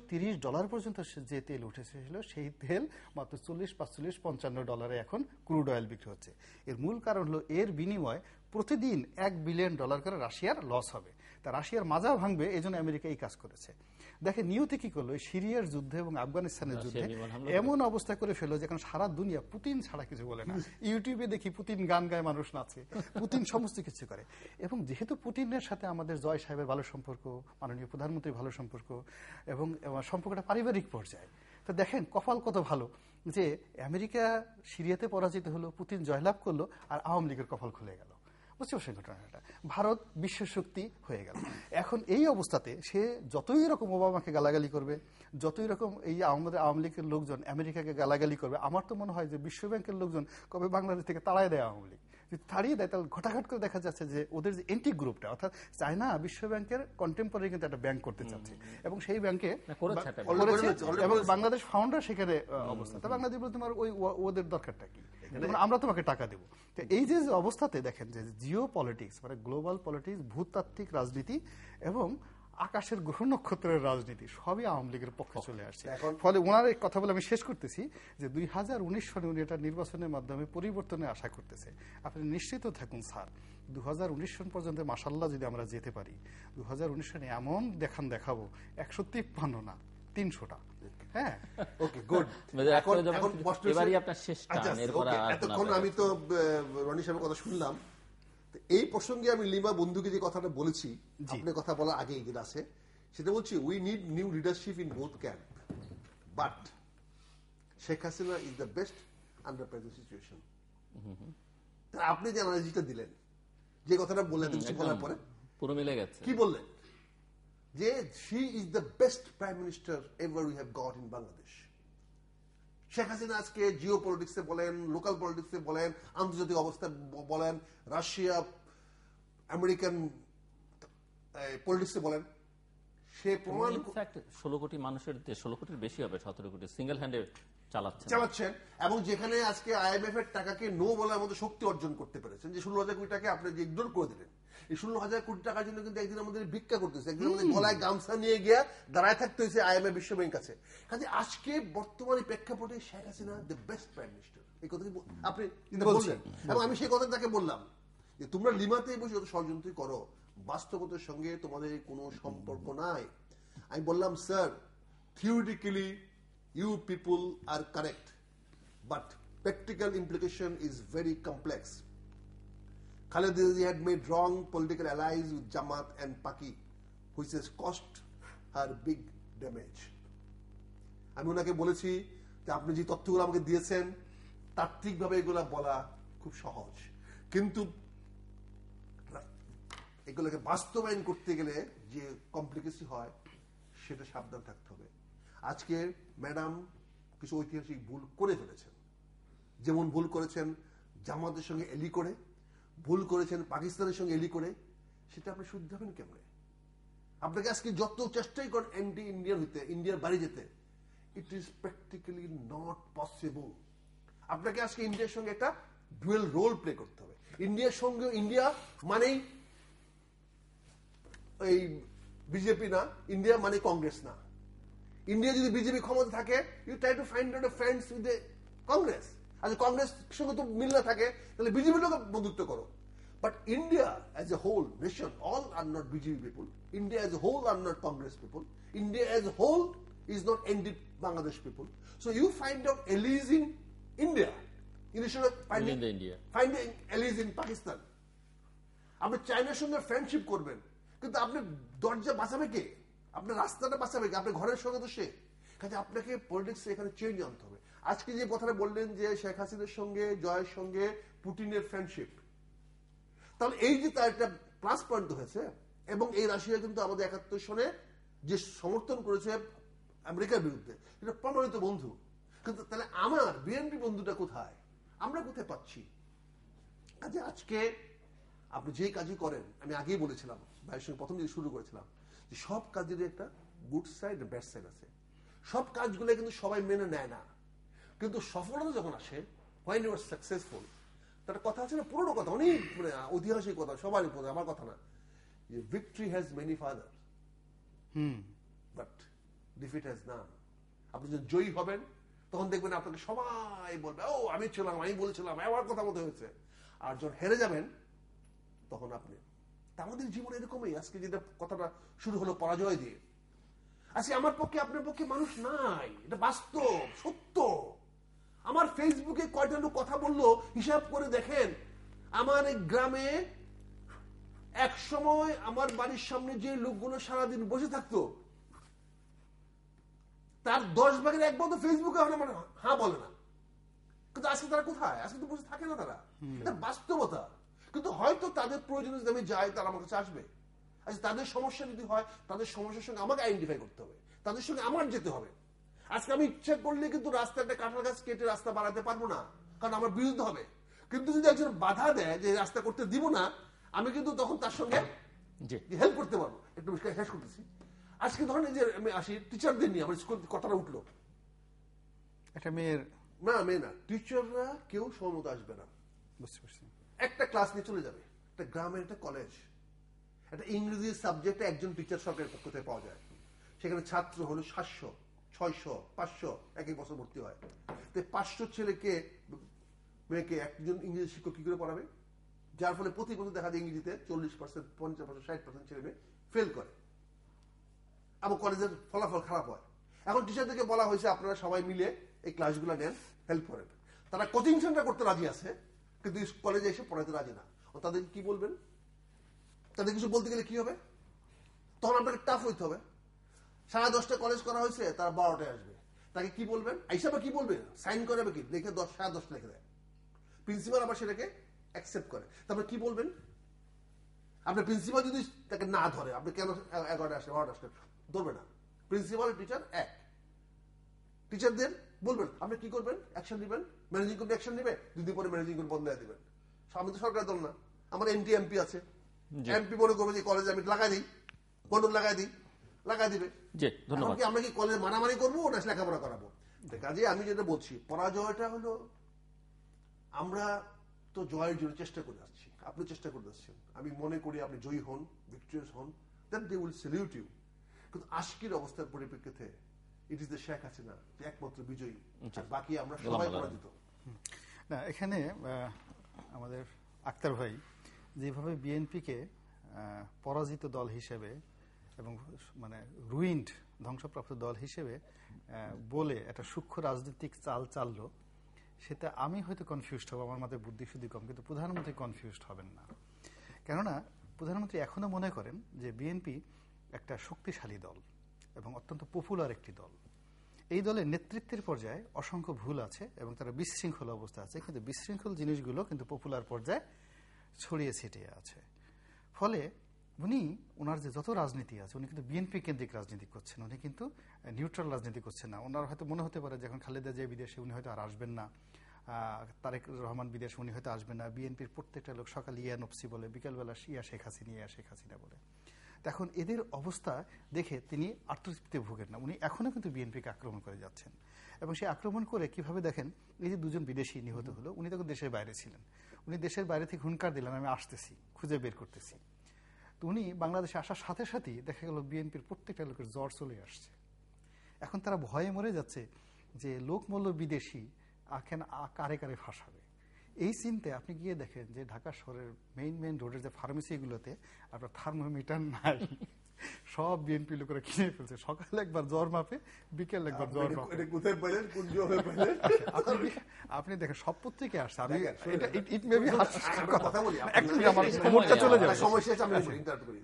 ডলার পর্যন্ত যে তেল উঠেছিল সেই তেল মাত্র চল্লিশ পাঁচচল্লিশ পঞ্চান্ন ডলারে এখন ক্রুড অয়েল বিক্রি হচ্ছে এর মূল কারণ হলো এর বিনিময় প্রতিদিন এক বিলিয়ন ডলার করে রাশিয়ার লস হবে তা রাশিয়ার মাজা ভাঙবে এই জন্য আমেরিকা এই কাজ করেছে দেখে নিয়তি কি করলো সিরিয়ার যুদ্ধে এবং আফগানিস্তানের যুদ্ধে এমন অবস্থা করে ফেলো যে কারণ সারা দুনিয়া পুতিন ছাড়া কিছু বলে না ইউটিউবে দেখি পুতিন গান গায় মানুষ নাচে পুতিন সমস্ত কিছু করে এবং যেহেতু পুতিনের সাথে আমাদের জয় সাহেবের ভালো সম্পর্ক মাননীয় প্রধানমন্ত্রীর ভালো সম্পর্ক এবং সম্পর্কটা পারিবারিক পর্যায়ে তো দেখেন কপাল কত ভালো যে আমেরিকা সিরিয়াতে পরাজিত হলো পুতিন জয়লাভ করলো আর আওয়ামী লীগের কপাল খুলে গেল ঘটনা ঘটনাটা ভারত বিশ্ব শক্তি হয়ে গেল এখন এই অবস্থাতে সে যতই রকম ওবামাকে গালাগালি করবে যতই রকম এই আমাদের আওয়ামী লীগের লোকজন আমেরিকাকে গালাগালি করবে আমার তো মনে হয় যে বিশ্ব ব্যাংকের লোকজন কবে বাংলাদেশ থেকে তাড়ায় দেয় আওয়ামী লীগ যদি তাড়িয়ে দেয় তাহলে ঘটাঘাট করে দেখা যাচ্ছে যে ওদের যে এন্টি গ্রুপটা অর্থাৎ চায়না বিশ্ব ব্যাংকের কন্টেম্পোরারি কিন্তু একটা ব্যাংক করতে চাচ্ছে এবং সেই ব্যাংকে এবং বাংলাদেশ ফাউন্ডার সেখানে অবস্থা তা বাংলাদেশ বলতে তোমার ওই ওদের দরকারটা কি আমরা তোমাকে টাকা দেবো এই যে অবস্থাতে দেখেন যে জিও পলিটিক্স মানে গ্লোবাল পলিটিক্স ভূতাত্ত্বিক রাজনীতি এবং আকাশের গ্রহ নক্ষত্রের রাজনীতি সবই আওয়ামী লীগের পক্ষে চলে আসছে ফলে ওনার এই কথা বলে আমি শেষ করতেছি যে দুই হাজার উনিশ সালে উনি এটা নির্বাচনের মাধ্যমে পরিবর্তনে আশা করতেছে আপনি নিশ্চিত থাকুন স্যার দু হাজার উনিশ সন পর্যন্ত মাসাল্লাহ যদি আমরা যেতে পারি দু হাজার উনিশ সনে এমন দেখান দেখাবো একশো তিপ্পান্ন না তিনশোটা হ্যাঁ ওকে মানে গুড এখন এখন আচ্ছা, আমি তো রনি সাহেবের কথা শুনলাম এই প্রসঙ্গে আমি লিমা বন্ধুকে যে কথাটা বলেছি আপনার কথা বলা আগে যেটা আছে সেটা বলছি we need new leadership in both camp but Sheikh Hasina is the best under present situation আপনি যে অ্যানালিজিটা দিলেন যে কথাটা বললেন কিছু বলার পরে পুরো মিলে গেছে কি বললেন যে she is the best prime minister ever we have got in Bangladesh Sheikh Hasina আজকে জিও পলিটিক্সে বলেন লোকাল পলিটিক্সে বলেন আন্তর্জাতিক অবস্থা বলেন রাশিয়া আমেরিকান পলিটিক্সে বলেন সে প্রমাণ ষোলো কোটি মানুষের ষোলো কোটির বেশি হবে সতেরো কোটি সিঙ্গেল হ্যান্ডেড চালাচ্ছেন এবং যেখানে আজকে আইএমএফ এর টাকাকে নো বলার মতো শক্তি অর্জন করতে পেরেছেন যে ষোলো হাজার কোটি টাকা আপনি যে ইগনোর করে দিলেন এই শূন্য হাজার কোটি টাকার জন্য কিন্তু একদিন আমাদের ভিক্ষা করতেছে একদিন আমাদের গলায় গামছা নিয়ে গিয়া দাঁড়ায় থাকতে হয়েছে আই আইএমএ বিশ্ব ব্যাংক কাছে কাজে আজকে বর্তমানে প্রেক্ষাপটে Sheikh Hasina the best prime minister এই কথাটি আপনি বলছেন এবং আমি সেই কথা তাকে বললাম যে তোমরা লিমাতে বসে যত ষড়যন্ত্রই করো বাস্তবতার সঙ্গে তোমাদের কোনো সম্পর্ক নাই আমি বললাম sir theoretically you people are correct but practical implication is very complex Khalid Zizi had made wrong political allies with Jamaat and Paki, which has cost her big damage. আমি ওনাকে বলেছি যে আপনি যে তথ্যগুলো আমাকে দিয়েছেন তাত্ত্বিকভাবে এগুলো বলা খুব সহজ কিন্তু এগুলোকে বাস্তবায়ন করতে গেলে যে কমপ্লিকেসি হয় সেটা সাবধান থাকতে হবে আজকে ম্যাডাম কিছু ঐতিহাসিক ভুল করে ফেলেছেন যেমন ভুল করেছেন জামাতের সঙ্গে এলি করে ভুল করেছেন পাকিস্তানের সঙ্গে এলি করে সেটা আপনি শুদ্ধ হবেন কেমনে আপনাকে আজকে যত চেষ্টাই করেন অ্যান্টি ইন্ডিয়ান হইতে ইন্ডিয়ার বাড়ি যেতে it is practically not possible আপনাকে আজকে ইন্ডিয়ার সঙ্গে একটা ডুয়েল রোল প্লে করতে হবে ইন্ডিয়ার সঙ্গে ইন্ডিয়া মানেই এই বিজেপি না ইন্ডিয়া মানে কংগ্রেস না ইন্ডিয়া যদি বিজেপি ক্ষমতা থাকে you try to find out friends with Congress আজ আচ্ছা, কংগ্রেস সঙ্গে তো মিল না থাকে তাহলে বিজেপির লোক বন্ধুত্ব করো but India as a whole nation all are not BJP people India as a whole are not Congress people India as a whole is not NDP Bangladesh people. So you find out allies in India India আপনি চায়নার সঙ্গে friendship করবেন কিন্তু আপনি দরজা বাঁচাবে কে আপনার রাস্তাটা বাঁচাবে কে আপনার ঘরের সঙ্গে তো সে কাজে আপনাকে পলিটিক্স এখানে চেঞ্জ আনতে আজকে যে কথাটা বললেন যে শেখ হাসিনার সঙ্গে জয়ের সঙ্গে পুটিনের ফ্রেন্ডশিপ তাহলে এই যে তার একটা প্লাস পয়েন্ট হয়েছে এবং এই রাশিয়া কিন্তু আমাদের একাত্তর সনে যে সমর্থন করেছে আমেরিকার বিরুদ্ধে এটা প্রমাণিত বন্ধু কিন্তু তাহলে আমার বিএনপি বন্ধুটা কোথায় আমরা কোথায় পাচ্ছি কাজে আজকে আপনি যে কাজই করেন আমি আগেই বলেছিলাম ভাইয়ের সঙ্গে প্রথম শুরু করেছিলাম যে সব কাজেরই একটা গুড সাইড ব্যাড সাইড আছে সব কাজগুলো কিন্তু সবাই মেনে নেয় না কিন্তু সফলতা যখন আসে হোয়াইন ইউ আর সাকসেসফুল তার কথা আছে না পুরোনো কথা অনেক মানে ঐতিহাসিক কথা সবারই কথা আমার কথা না যে victory has many father but defeat has none আপনি যখন জয়ী হবেন তখন দেখবেন আপনাকে সবাই বলবে ও আমি ছিলাম আমি বলেছিলাম আমার কথা মতো হয়েছে আর যখন হেরে যাবেন তখন আপনি আমাদের জীবন এরকমই আজকে যেটা কথাটা শুরু হলো পরাজয় দিয়ে আজকে আমার পক্ষে আপনার পক্ষে মানুষ নাই এটা বাস্তব সত্য আমার ফেসবুকে কয়টা লোক কথা বললো হিসাব করে দেখেন আমার গ্রামে এক সময় আমার বাড়ির সামনে যে লোকগুলো সারাদিন বসে থাকতো তার দশ ভাগের এক তো ফেসবুকে হয় মানে হ্যাঁ বলে না কিন্তু আজকে তারা কোথায় আজকে তো বসে থাকে না তারা এটা বাস্তবতা কিন্তু হয়তো তাদের প্রয়োজন যদি আমি যাই তারা আমার কাছে আসবে আচ্ছা তাদের সমস্যা যদি হয় তাদের সমস্যার সঙ্গে আমাকে আইডেন্টিফাই করতে হবে তাদের সঙ্গে আমার যেতে হবে আজকে আমি ইচ্ছে করলে কিন্তু রাস্তাটা কাঁঠাল গাছ কেটে রাস্তা বাড়াতে পারবো না কারণ আমার বিরুদ্ধে হবে কিন্তু যদি একজন বাধা দেয় যে রাস্তা করতে দিব না আমি কিন্তু তখন তার সঙ্গে হেল্প করতে পারবো একটু শেষ করতেছি আজকে ধরেন যে আমি আসি টিচারদের নিয়ে আমার স্কুল কথাটা উঠলো একটা মেয়ের না মেয়ে না টিচাররা কেউ সহমত আসবে না বুঝতে একটা ক্লাস নিয়ে চলে যাবে একটা গ্রামের একটা কলেজ একটা ইংরেজি সাবজেক্টে একজন টিচার সরকারের পক্ষ থেকে পাওয়া যায় সেখানে ছাত্র হলো সাতশো ছয়শো পাঁচশো এক এক বছর ভর্তি হয় তো পাঁচশো ছেলেকে মেয়েকে একজন ইংরেজি শিক্ষক কি করে পড়াবে যার ফলে প্রতি বছর দেখা যায় ইংরেজিতে চল্লিশ পার্সেন্ট পঞ্চাশ পার্সেন্ট ষাট পার্সেন্ট ছেলে মেয়ে ফেল করে এবং কলেজের ফলাফল খারাপ হয় এখন টিচারদেরকে বলা হয়েছে আপনারা সবাই মিলে এই ক্লাসগুলো নেন হেল্প করেন তারা কোচিং সেন্টার করতে রাজি আছে কিন্তু কলেজে এসে পড়াতে রাজি না ও তাদেরকে কি বলবেন তাদের কিছু বলতে গেলে কি হবে তখন আপনাকে টাফ হইতে হবে সাড়ে দশটা কলেজ করা হয়েছে তার বারোটায় আসবে তাকে কি বলবেন আইসাবা কি বলবে সাইন করে কি দেখে দশ সাড়ে দশটা লিখে দেয় প্রিন্সিপাল আবার সেটাকে অ্যাকসেপ্ট করে তারপরে কি বলবেন আপনার প্রিন্সিপাল যদি তাকে না ধরে আপনি কেন এগারোটা আসলেন বারোটা আসলেন ধরবে না প্রিন্সিপাল টিচার এক টিচারদের বলবেন আপনি কি করবেন অ্যাকশন নেবেন ম্যানেজিং কমিটি অ্যাকশন নেবে দুদিন পরে ম্যানেজিং কমিটি বন্ধ দেবেন আমি তো সরকার দল না আমার এমপি এমপি আছে এমপি মনে করবে যে কলেজে আমি লাগাই দিই বন্ধ লাগাই দিই লাগা দিবে আমরা কি কলেজ মারামারি করবো না লেখাপড়া করাবো কাজে আমি যেটা বলছি পরাজয়টা হলো আমরা তো জয়ের জন্য চেষ্টা করে আসছি আপনি চেষ্টা করে আমি মনে করি আপনি জয়ী হন ভিক্টোরিয়াস হন then they will salute you কিন্তু অবস্থার পরিপ্রেক্ষিতে it is the Sheikh Hasina একমাত্র বিজয়ী বাকি আমরা সবাই পরাজিত না এখানে আমাদের আক্তার ভাই যেভাবে বিএনপিকে পরাজিত দল হিসেবে এবং মানে রুইন্ড ধ্বংসপ্রাপ্ত দল হিসেবে বলে একটা সূক্ষ্ম রাজনৈতিক চাল চাললো সেটা আমি হয়তো কনফিউজ হব আমার মাথায় বুদ্ধি শুদ্ধি কম কিন্তু প্রধানমন্ত্রী কনফিউজ হবেন না কেননা প্রধানমন্ত্রী এখনও মনে করেন যে বিএনপি একটা শক্তিশালী দল এবং অত্যন্ত পপুলার একটি দল এই দলের নেতৃত্বের পর্যায়ে অসংখ্য ভুল আছে এবং তারা বিশৃঙ্খল অবস্থা আছে কিন্তু বিশৃঙ্খল জিনিসগুলো কিন্তু পপুলার পর্যায়ে ছড়িয়ে ছিটিয়ে আছে ফলে উনি ওনার যে যত রাজনীতি আছে উনি কিন্তু বিএনপি কেন্দ্রিক রাজনীতি করছেন উনি কিন্তু নিউট্রাল রাজনীতি করছেন না ওনার হয়তো মনে হতে পারে যখন খালেদা যে বিদেশে উনি হয়তো আর আসবেন না তারেক রহমান বিদেশে উনি হয়তো আসবেন না বিএনপির প্রত্যেকটা লোক সকাল ইয়া নফসি বলে বিকালবেলা ইয়া শেখ হাসিনা ইয়া শেখ হাসিনা বলে এখন এদের অবস্থা দেখে তিনি আত্মতৃপ্তি ভোগেন না উনি এখনও কিন্তু বিএনপিকে আক্রমণ করে যাচ্ছেন এবং সেই আক্রমণ করে কিভাবে দেখেন এই যে দুজন বিদেশি নিহত হলো উনি তখন দেশের বাইরে ছিলেন উনি দেশের বাইরে থেকে হুঙ্কার দিলেন আমি আসতেছি খুঁজে বের করতেছি তো উনি বাংলাদেশে আসার সাথে সাথেই দেখা গেল বিএনপির প্রত্যেকটা লোকের জ্বর চলে আসছে এখন তারা ভয়ে মরে যাচ্ছে যে লোকমূল্য বিদেশি আখেন কারে কারে ফাঁসাবে এই চিন্তে আপনি গিয়ে দেখেন যে ঢাকা শহরের মেইন মেইন রোডের যে ফার্মেসিগুলোতে আপনার থার্মোমিটার নাই সব বিএনপি লোকেরা কিনে ফেলছে সকাল একবার জ্বর মাপে বিকেল একবার জ্বর মাপে আপনি দেখেন সব পত্রিকে আসছে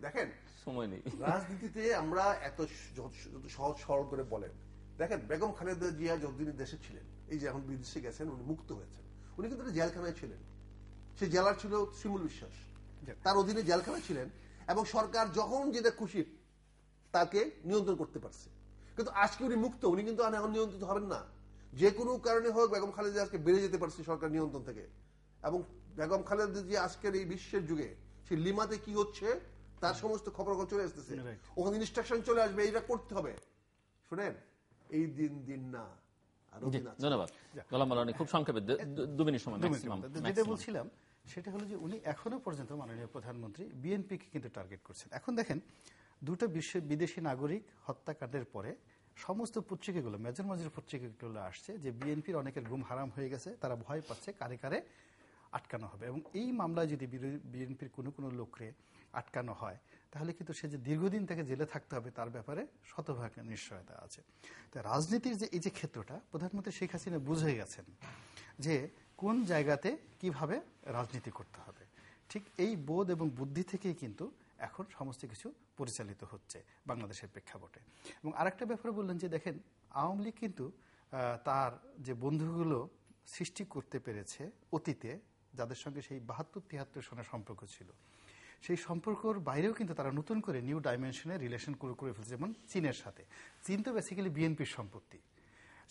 দেখেন সময় নেই রাজনীতিতে আমরা এত সহজ সরল করে বলেন দেখেন বেগম খালেদা জিয়া যতদিন দেশে ছিলেন এই যে এখন বিদেশে গেছেন উনি মুক্ত হয়েছেন উনি কিন্তু জেলখানায় ছিলেন সে জেলার ছিল শিমুল বিশ্বাস তার অধীনে জেলখানায় ছিলেন এবং সরকার যখন যেটা খুশি তাকে নিয়ন্ত্রণ করতে পারছে কিন্তু আজকে উনি মুক্ত উনি কিন্তু এখন নিয়ন্ত্রিত হবেন না যে কোনো কারণে হোক বেগম খালেদা আজকে বেড়ে যেতে পারছে সরকার নিয়ন্ত্রণ থেকে এবং বেগম খালেদা যে আজকের এই বিশ্বের যুগে সে লিমাতে কি হচ্ছে তার সমস্ত খবর চলে আসতেছে ওখানে ইনস্ট্রাকশন চলে আসবে এইটা করতে হবে শুনেন এই দিন দিন না ধন্যবাদ খুব সংক্ষেপে দু মিনিট সময় যেটা বলছিলাম সেটা হলো যে উনি এখনও পর্যন্ত মাননীয় প্রধানমন্ত্রী বিএনপিকে কিন্তু টার্গেট করছেন এখন দেখেন দুটো বিশ্ব বিদেশি নাগরিক হত্যাকাণ্ডের পরে সমস্ত পত্রিকাগুলো মেজর মেজর পত্রিকাগুলো আসছে যে বিএনপির অনেকের ঘুম হারাম হয়ে গেছে তারা ভয় পাচ্ছে কারে কারে আটকানো হবে এবং এই মামলায় যদি বিএনপির কোনো কোনো লোককে আটকানো হয় তাহলে কিন্তু সে যে দীর্ঘদিন তাকে জেলে থাকতে হবে তার ব্যাপারে শতভাগ নিশ্চয়তা আছে তো রাজনীতির যে এই যে ক্ষেত্রটা প্রধানমন্ত্রী শেখ হাসিনা বুঝে গেছেন যে কোন জায়গাতে কিভাবে রাজনীতি করতে হবে ঠিক এই বোধ এবং বুদ্ধি থেকেই কিন্তু এখন সমস্ত কিছু পরিচালিত হচ্ছে বাংলাদেশের প্রেক্ষাপটে এবং আরেকটা ব্যাপারে বললেন যে দেখেন আওয়ামী লীগ কিন্তু তার যে বন্ধুগুলো সৃষ্টি করতে পেরেছে অতীতে যাদের সঙ্গে সেই বাহাত্তর তিয়াত্তর সনের সম্পর্ক ছিল সেই সম্পর্কর বাইরেও কিন্তু তারা নতুন করে নিউ ডাইমেনশনে রিলেশন করে করে ফেলছে যেমন চীনের সাথে চীন তো বেসিক্যালি বিএনপির সম্পত্তি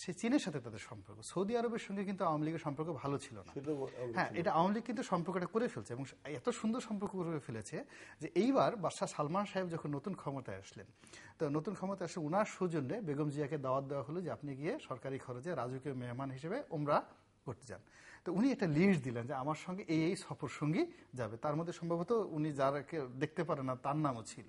সে চীনের সাথে তাদের সম্পর্ক সৌদি আরবের সঙ্গে কিন্তু আওয়ামী লীগের সম্পর্ক ভালো ছিল না হ্যাঁ এটা আওয়ামী লীগ কিন্তু সম্পর্কটা করে ফেলছে এবং এত সুন্দর সম্পর্ক করে ফেলেছে যে এইবার বাদশাহ সালমান সাহেব যখন নতুন ক্ষমতায় আসলেন তো নতুন ক্ষমতায় আসলে ওনার সৌজন্যে বেগম জিয়াকে দাওয়াত দেওয়া হলো যে আপনি গিয়ে সরকারি খরচে রাজকীয় মেহমান হিসেবে ওমরা করতে যান তো উনি একটা লিস্ট দিলেন যে আমার সঙ্গে এই এই সফর সঙ্গী যাবে তার মধ্যে সম্ভবত উনি যারাকে দেখতে পারে না তার নামও ছিল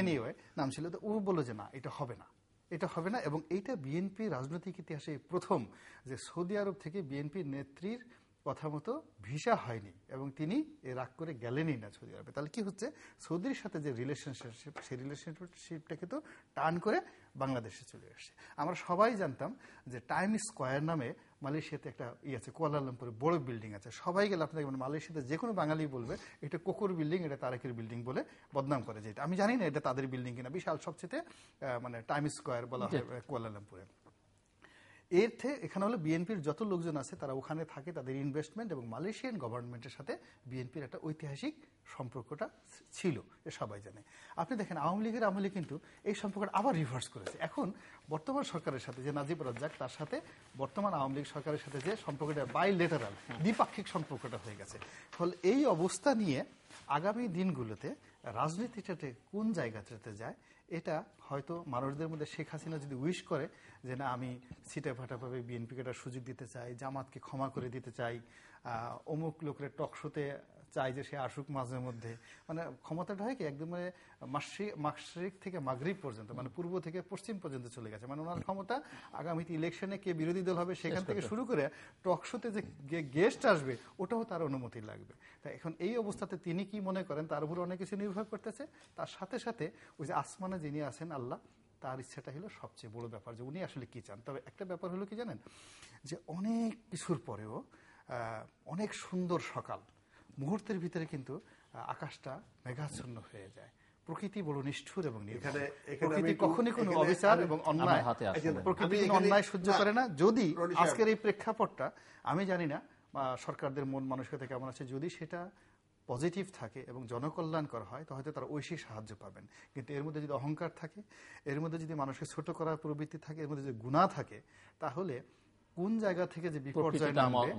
এনিওয়ে নাম ছিল তো ও বলল যে না এটা হবে না এটা হবে না এবং এইটা বিএনপি রাজনৈতিক ইতিহাসে প্রথম যে সৌদি আরব থেকে বিএনপির নেত্রীর কথা মতো ভিসা হয়নি এবং তিনি এ রাগ করে গেলেনই না সৌদি আরবে তাহলে কি হচ্ছে সৌদির সাথে যে রিলেশনশিপ সেই রিলেশনশিপটাকে তো টান করে বাংলাদেশে চলে আসছে আমরা সবাই জানতাম যে টাইম স্কোয়ার নামে মালয়েশিয়াতে একটা ইয়ে আছে কোয়ালালামপুরে বড় বিল্ডিং আছে সবাই গেলে আপনাকে মানে মালয়েশিয়াতে যে কোনো বাঙালি বলবে এটা কোকুর বিল্ডিং এটা তারেকের বিল্ডিং বলে বদনাম করে যেটা আমি জানি না এটা তাদের বিল্ডিং কিনা বিশাল সবচেয়ে মানে টাইম স্কোয়ার বলা হয় কোয়ালালামপুরে এর থেকে এখানে হলো বিএনপির যত লোকজন আছে তারা ওখানে থাকে তাদের ইনভেস্টমেন্ট এবং মালয়েশিয়ান গভর্নমেন্টের সাথে বিএনপির একটা ঐতিহাসিক সম্পর্কটা ছিল এ সবাই জানে আপনি দেখেন আওয়ামী লীগের আমলে কিন্তু এই সম্পর্কটা আবার রিভার্স করেছে এখন বর্তমান সরকারের সাথে যে নাজিব রাজ্জাক তার সাথে বর্তমান আওয়ামী লীগ সরকারের সাথে যে সম্পর্কটা বাইলেটারাল দ্বিপাক্ষিক সম্পর্কটা হয়ে গেছে ফলে এই অবস্থা নিয়ে আগামী দিনগুলোতে রাজনীতিটাতে কোন জায়গাটাতে যায় এটা হয়তো মানুষদের মধ্যে শেখ হাসিনা যদি উইশ করে যে না আমি সিটে ফাটাভাবে বিএনপিকে একটা সুযোগ দিতে চাই জামাতকে ক্ষমা করে দিতে চাই অমুক লোকের টকশোতে চাই যে সে আসুক মাঝে মধ্যে মানে ক্ষমতাটা হয় কি একদম মানে মাসিক থেকে মাগরিব পর্যন্ত মানে পূর্ব থেকে পশ্চিম পর্যন্ত চলে গেছে মানে ওনার ক্ষমতা আগামীতে ইলেকশনে কে বিরোধী দল হবে সেখান থেকে শুরু করে টকশোতে যে গেস্ট আসবে ওটাও তার অনুমতি লাগবে তা এখন এই অবস্থাতে তিনি কি মনে করেন তার উপর অনেক কিছু নির্ভর করতেছে তার সাথে সাথে ওই যে আসমানে যিনি আছেন আল্লাহ তার ইচ্ছাটা হলো সবচেয়ে বড় ব্যাপার যে উনি আসলে কি চান তবে একটা ব্যাপার হলো কি জানেন যে অনেক কিছুর পরেও অনেক সুন্দর সকাল মুহূর্তের ভিতরে কিন্তু আকাশটা মেঘাচ্ছন্ন হয়ে যায় প্রকৃতি বড় নিষ্ঠুর এবং প্রকৃতি কখনই কোনো অবিচার এবং অন্যায় হাতে প্রকৃতি অন্যায় সহ্য করে না যদি আজকের এই প্রেক্ষাপটটা আমি জানি না সরকারদের মন মানসিকতা কেমন আছে যদি সেটা পজিটিভ থাকে এবং জনকল্যাণকর হয় তো হয়তো তারা ঐশী সাহায্য পাবেন কিন্তু এর মধ্যে যদি অহংকার থাকে এর মধ্যে যদি মানুষকে ছোট করার প্রবৃত্তি থাকে এর মধ্যে যদি গুণা থাকে তাহলে কোন জায়গা থেকে যে বিপর্যয় নামবে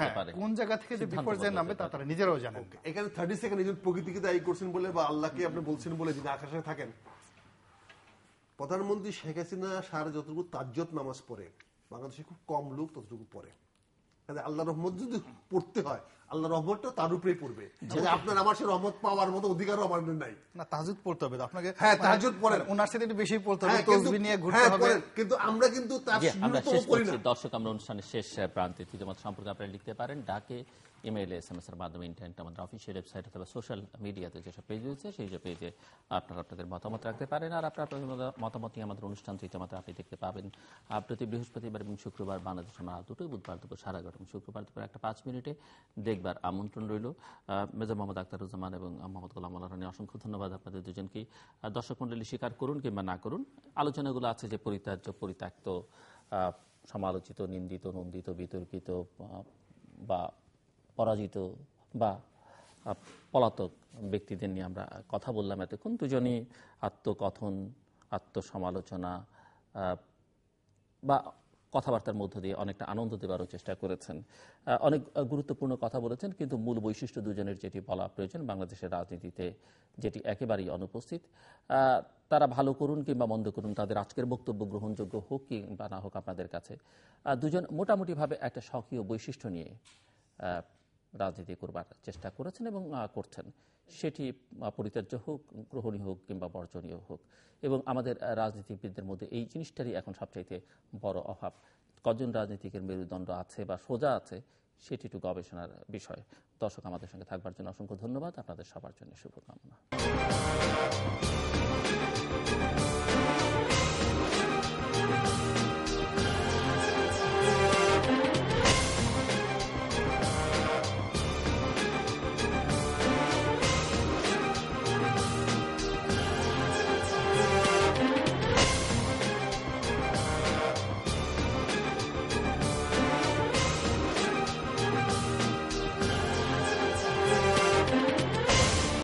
হ্যাঁ, কোন জায়গা থেকে যে বিপর্যয় নামবে তা তারা নিজেরাও জানেন এখানে থার্টি সেকেন্ড একজন প্রকৃতিকে দায়ী করছেন বলে বা আল্লাহকে আপনি বলছেন বলে যিনি আকাশে থাকেন প্রধানমন্ত্রী শেখ হাসিনা সার যতটুকু তাজ্জত নামাজ পড়ে বাংলাদেশে খুব কম লোক ততটুকু পড়ে মানে আল্লাহ রহমত যদি পড়তে হয় আল্লাহ রহমতটা তার উপরে পড়বে আপনার আমার সে রহমত পাওয়ার মতো অধিকারও আমার নাই না তাজুদ পড়তে হবে আপনাকে হ্যাঁ মানে তাজুদ পড়েন ওনার সাথে বেশি পড়তে হবে হ্যাঁ, তসবি নিয়ে ঘুরতে হ্যাঁ, হবে কিন্তু আমরা কিন্তু শেষ দর্শক আমরা অনুষ্ঠানের শেষ প্রান্তে সম্পর্কে আপনারা লিখতে পারেন ডাকে এস এম এস এর মাধ্যমে ইন্টারনেট আমাদের অফিসিয়াল ওয়েবসাইট অথবা সোশ্যাল মিডিয়াতে যেসব পেজ রয়েছে সেই সব পেজে আপনারা আপনাদের মতামত রাখতে পারেন আর আপনার মতামত নিয়ে আমাদের অনুষ্ঠান তৃতীয়মাত্রা আপনি দেখতে পাবেন প্রতি বৃহস্পতিবার এবং শুক্রবার বাংলাদেশ আমার দুটোই বুধবার দুপুর সাড়ে শুক্রবার দুপুর একটা পাঁচ মিনিটে দেখবেন আরেকবার আমন্ত্রণ রইল মেজর মোহাম্মদ আক্তারুজ্জামান এবং মোহাম্মদ গোলাম আল্লাহনী অসংখ্য ধন্যবাদ আপনাদের দুজনকে দর্শক মন্ডলী স্বীকার করুন কিংবা না করুন আলোচনাগুলো আছে যে পরিত্যাজ্য পরিত্যক্ত সমালোচিত নিন্দিত নন্দিত বিতর্কিত বা পরাজিত বা পলাতক ব্যক্তিদের নিয়ে আমরা কথা বললাম এতক্ষণ দুজনই আত্মকথন আত্মসমালোচনা বা কথাবার্তার মধ্য দিয়ে অনেকটা আনন্দ দেবারও চেষ্টা করেছেন অনেক গুরুত্বপূর্ণ কথা বলেছেন কিন্তু মূল বৈশিষ্ট্য দুজনের যেটি বলা প্রয়োজন বাংলাদেশের রাজনীতিতে যেটি একেবারেই অনুপস্থিত তারা ভালো করুন কিংবা মন্দ করুন তাদের আজকের বক্তব্য গ্রহণযোগ্য হোক কিংবা না হোক আপনাদের কাছে দুজন মোটামুটিভাবে একটা স্বকীয় বৈশিষ্ট্য নিয়ে রাজনীতি করবার চেষ্টা করেছেন এবং করছেন সেটি পরিত্যাজ্য হোক গ্রহণীয় হোক কিংবা বর্জনীয় হোক এবং আমাদের রাজনীতিবিদদের মধ্যে এই জিনিসটারই এখন সবচাইতে বড় অভাব কজন রাজনীতিকের মেরুদণ্ড আছে বা সোজা আছে সেটি একটু গবেষণার বিষয় দর্শক আমাদের সঙ্গে থাকবার জন্য অসংখ্য ধন্যবাদ আপনাদের সবার জন্য শুভকামনা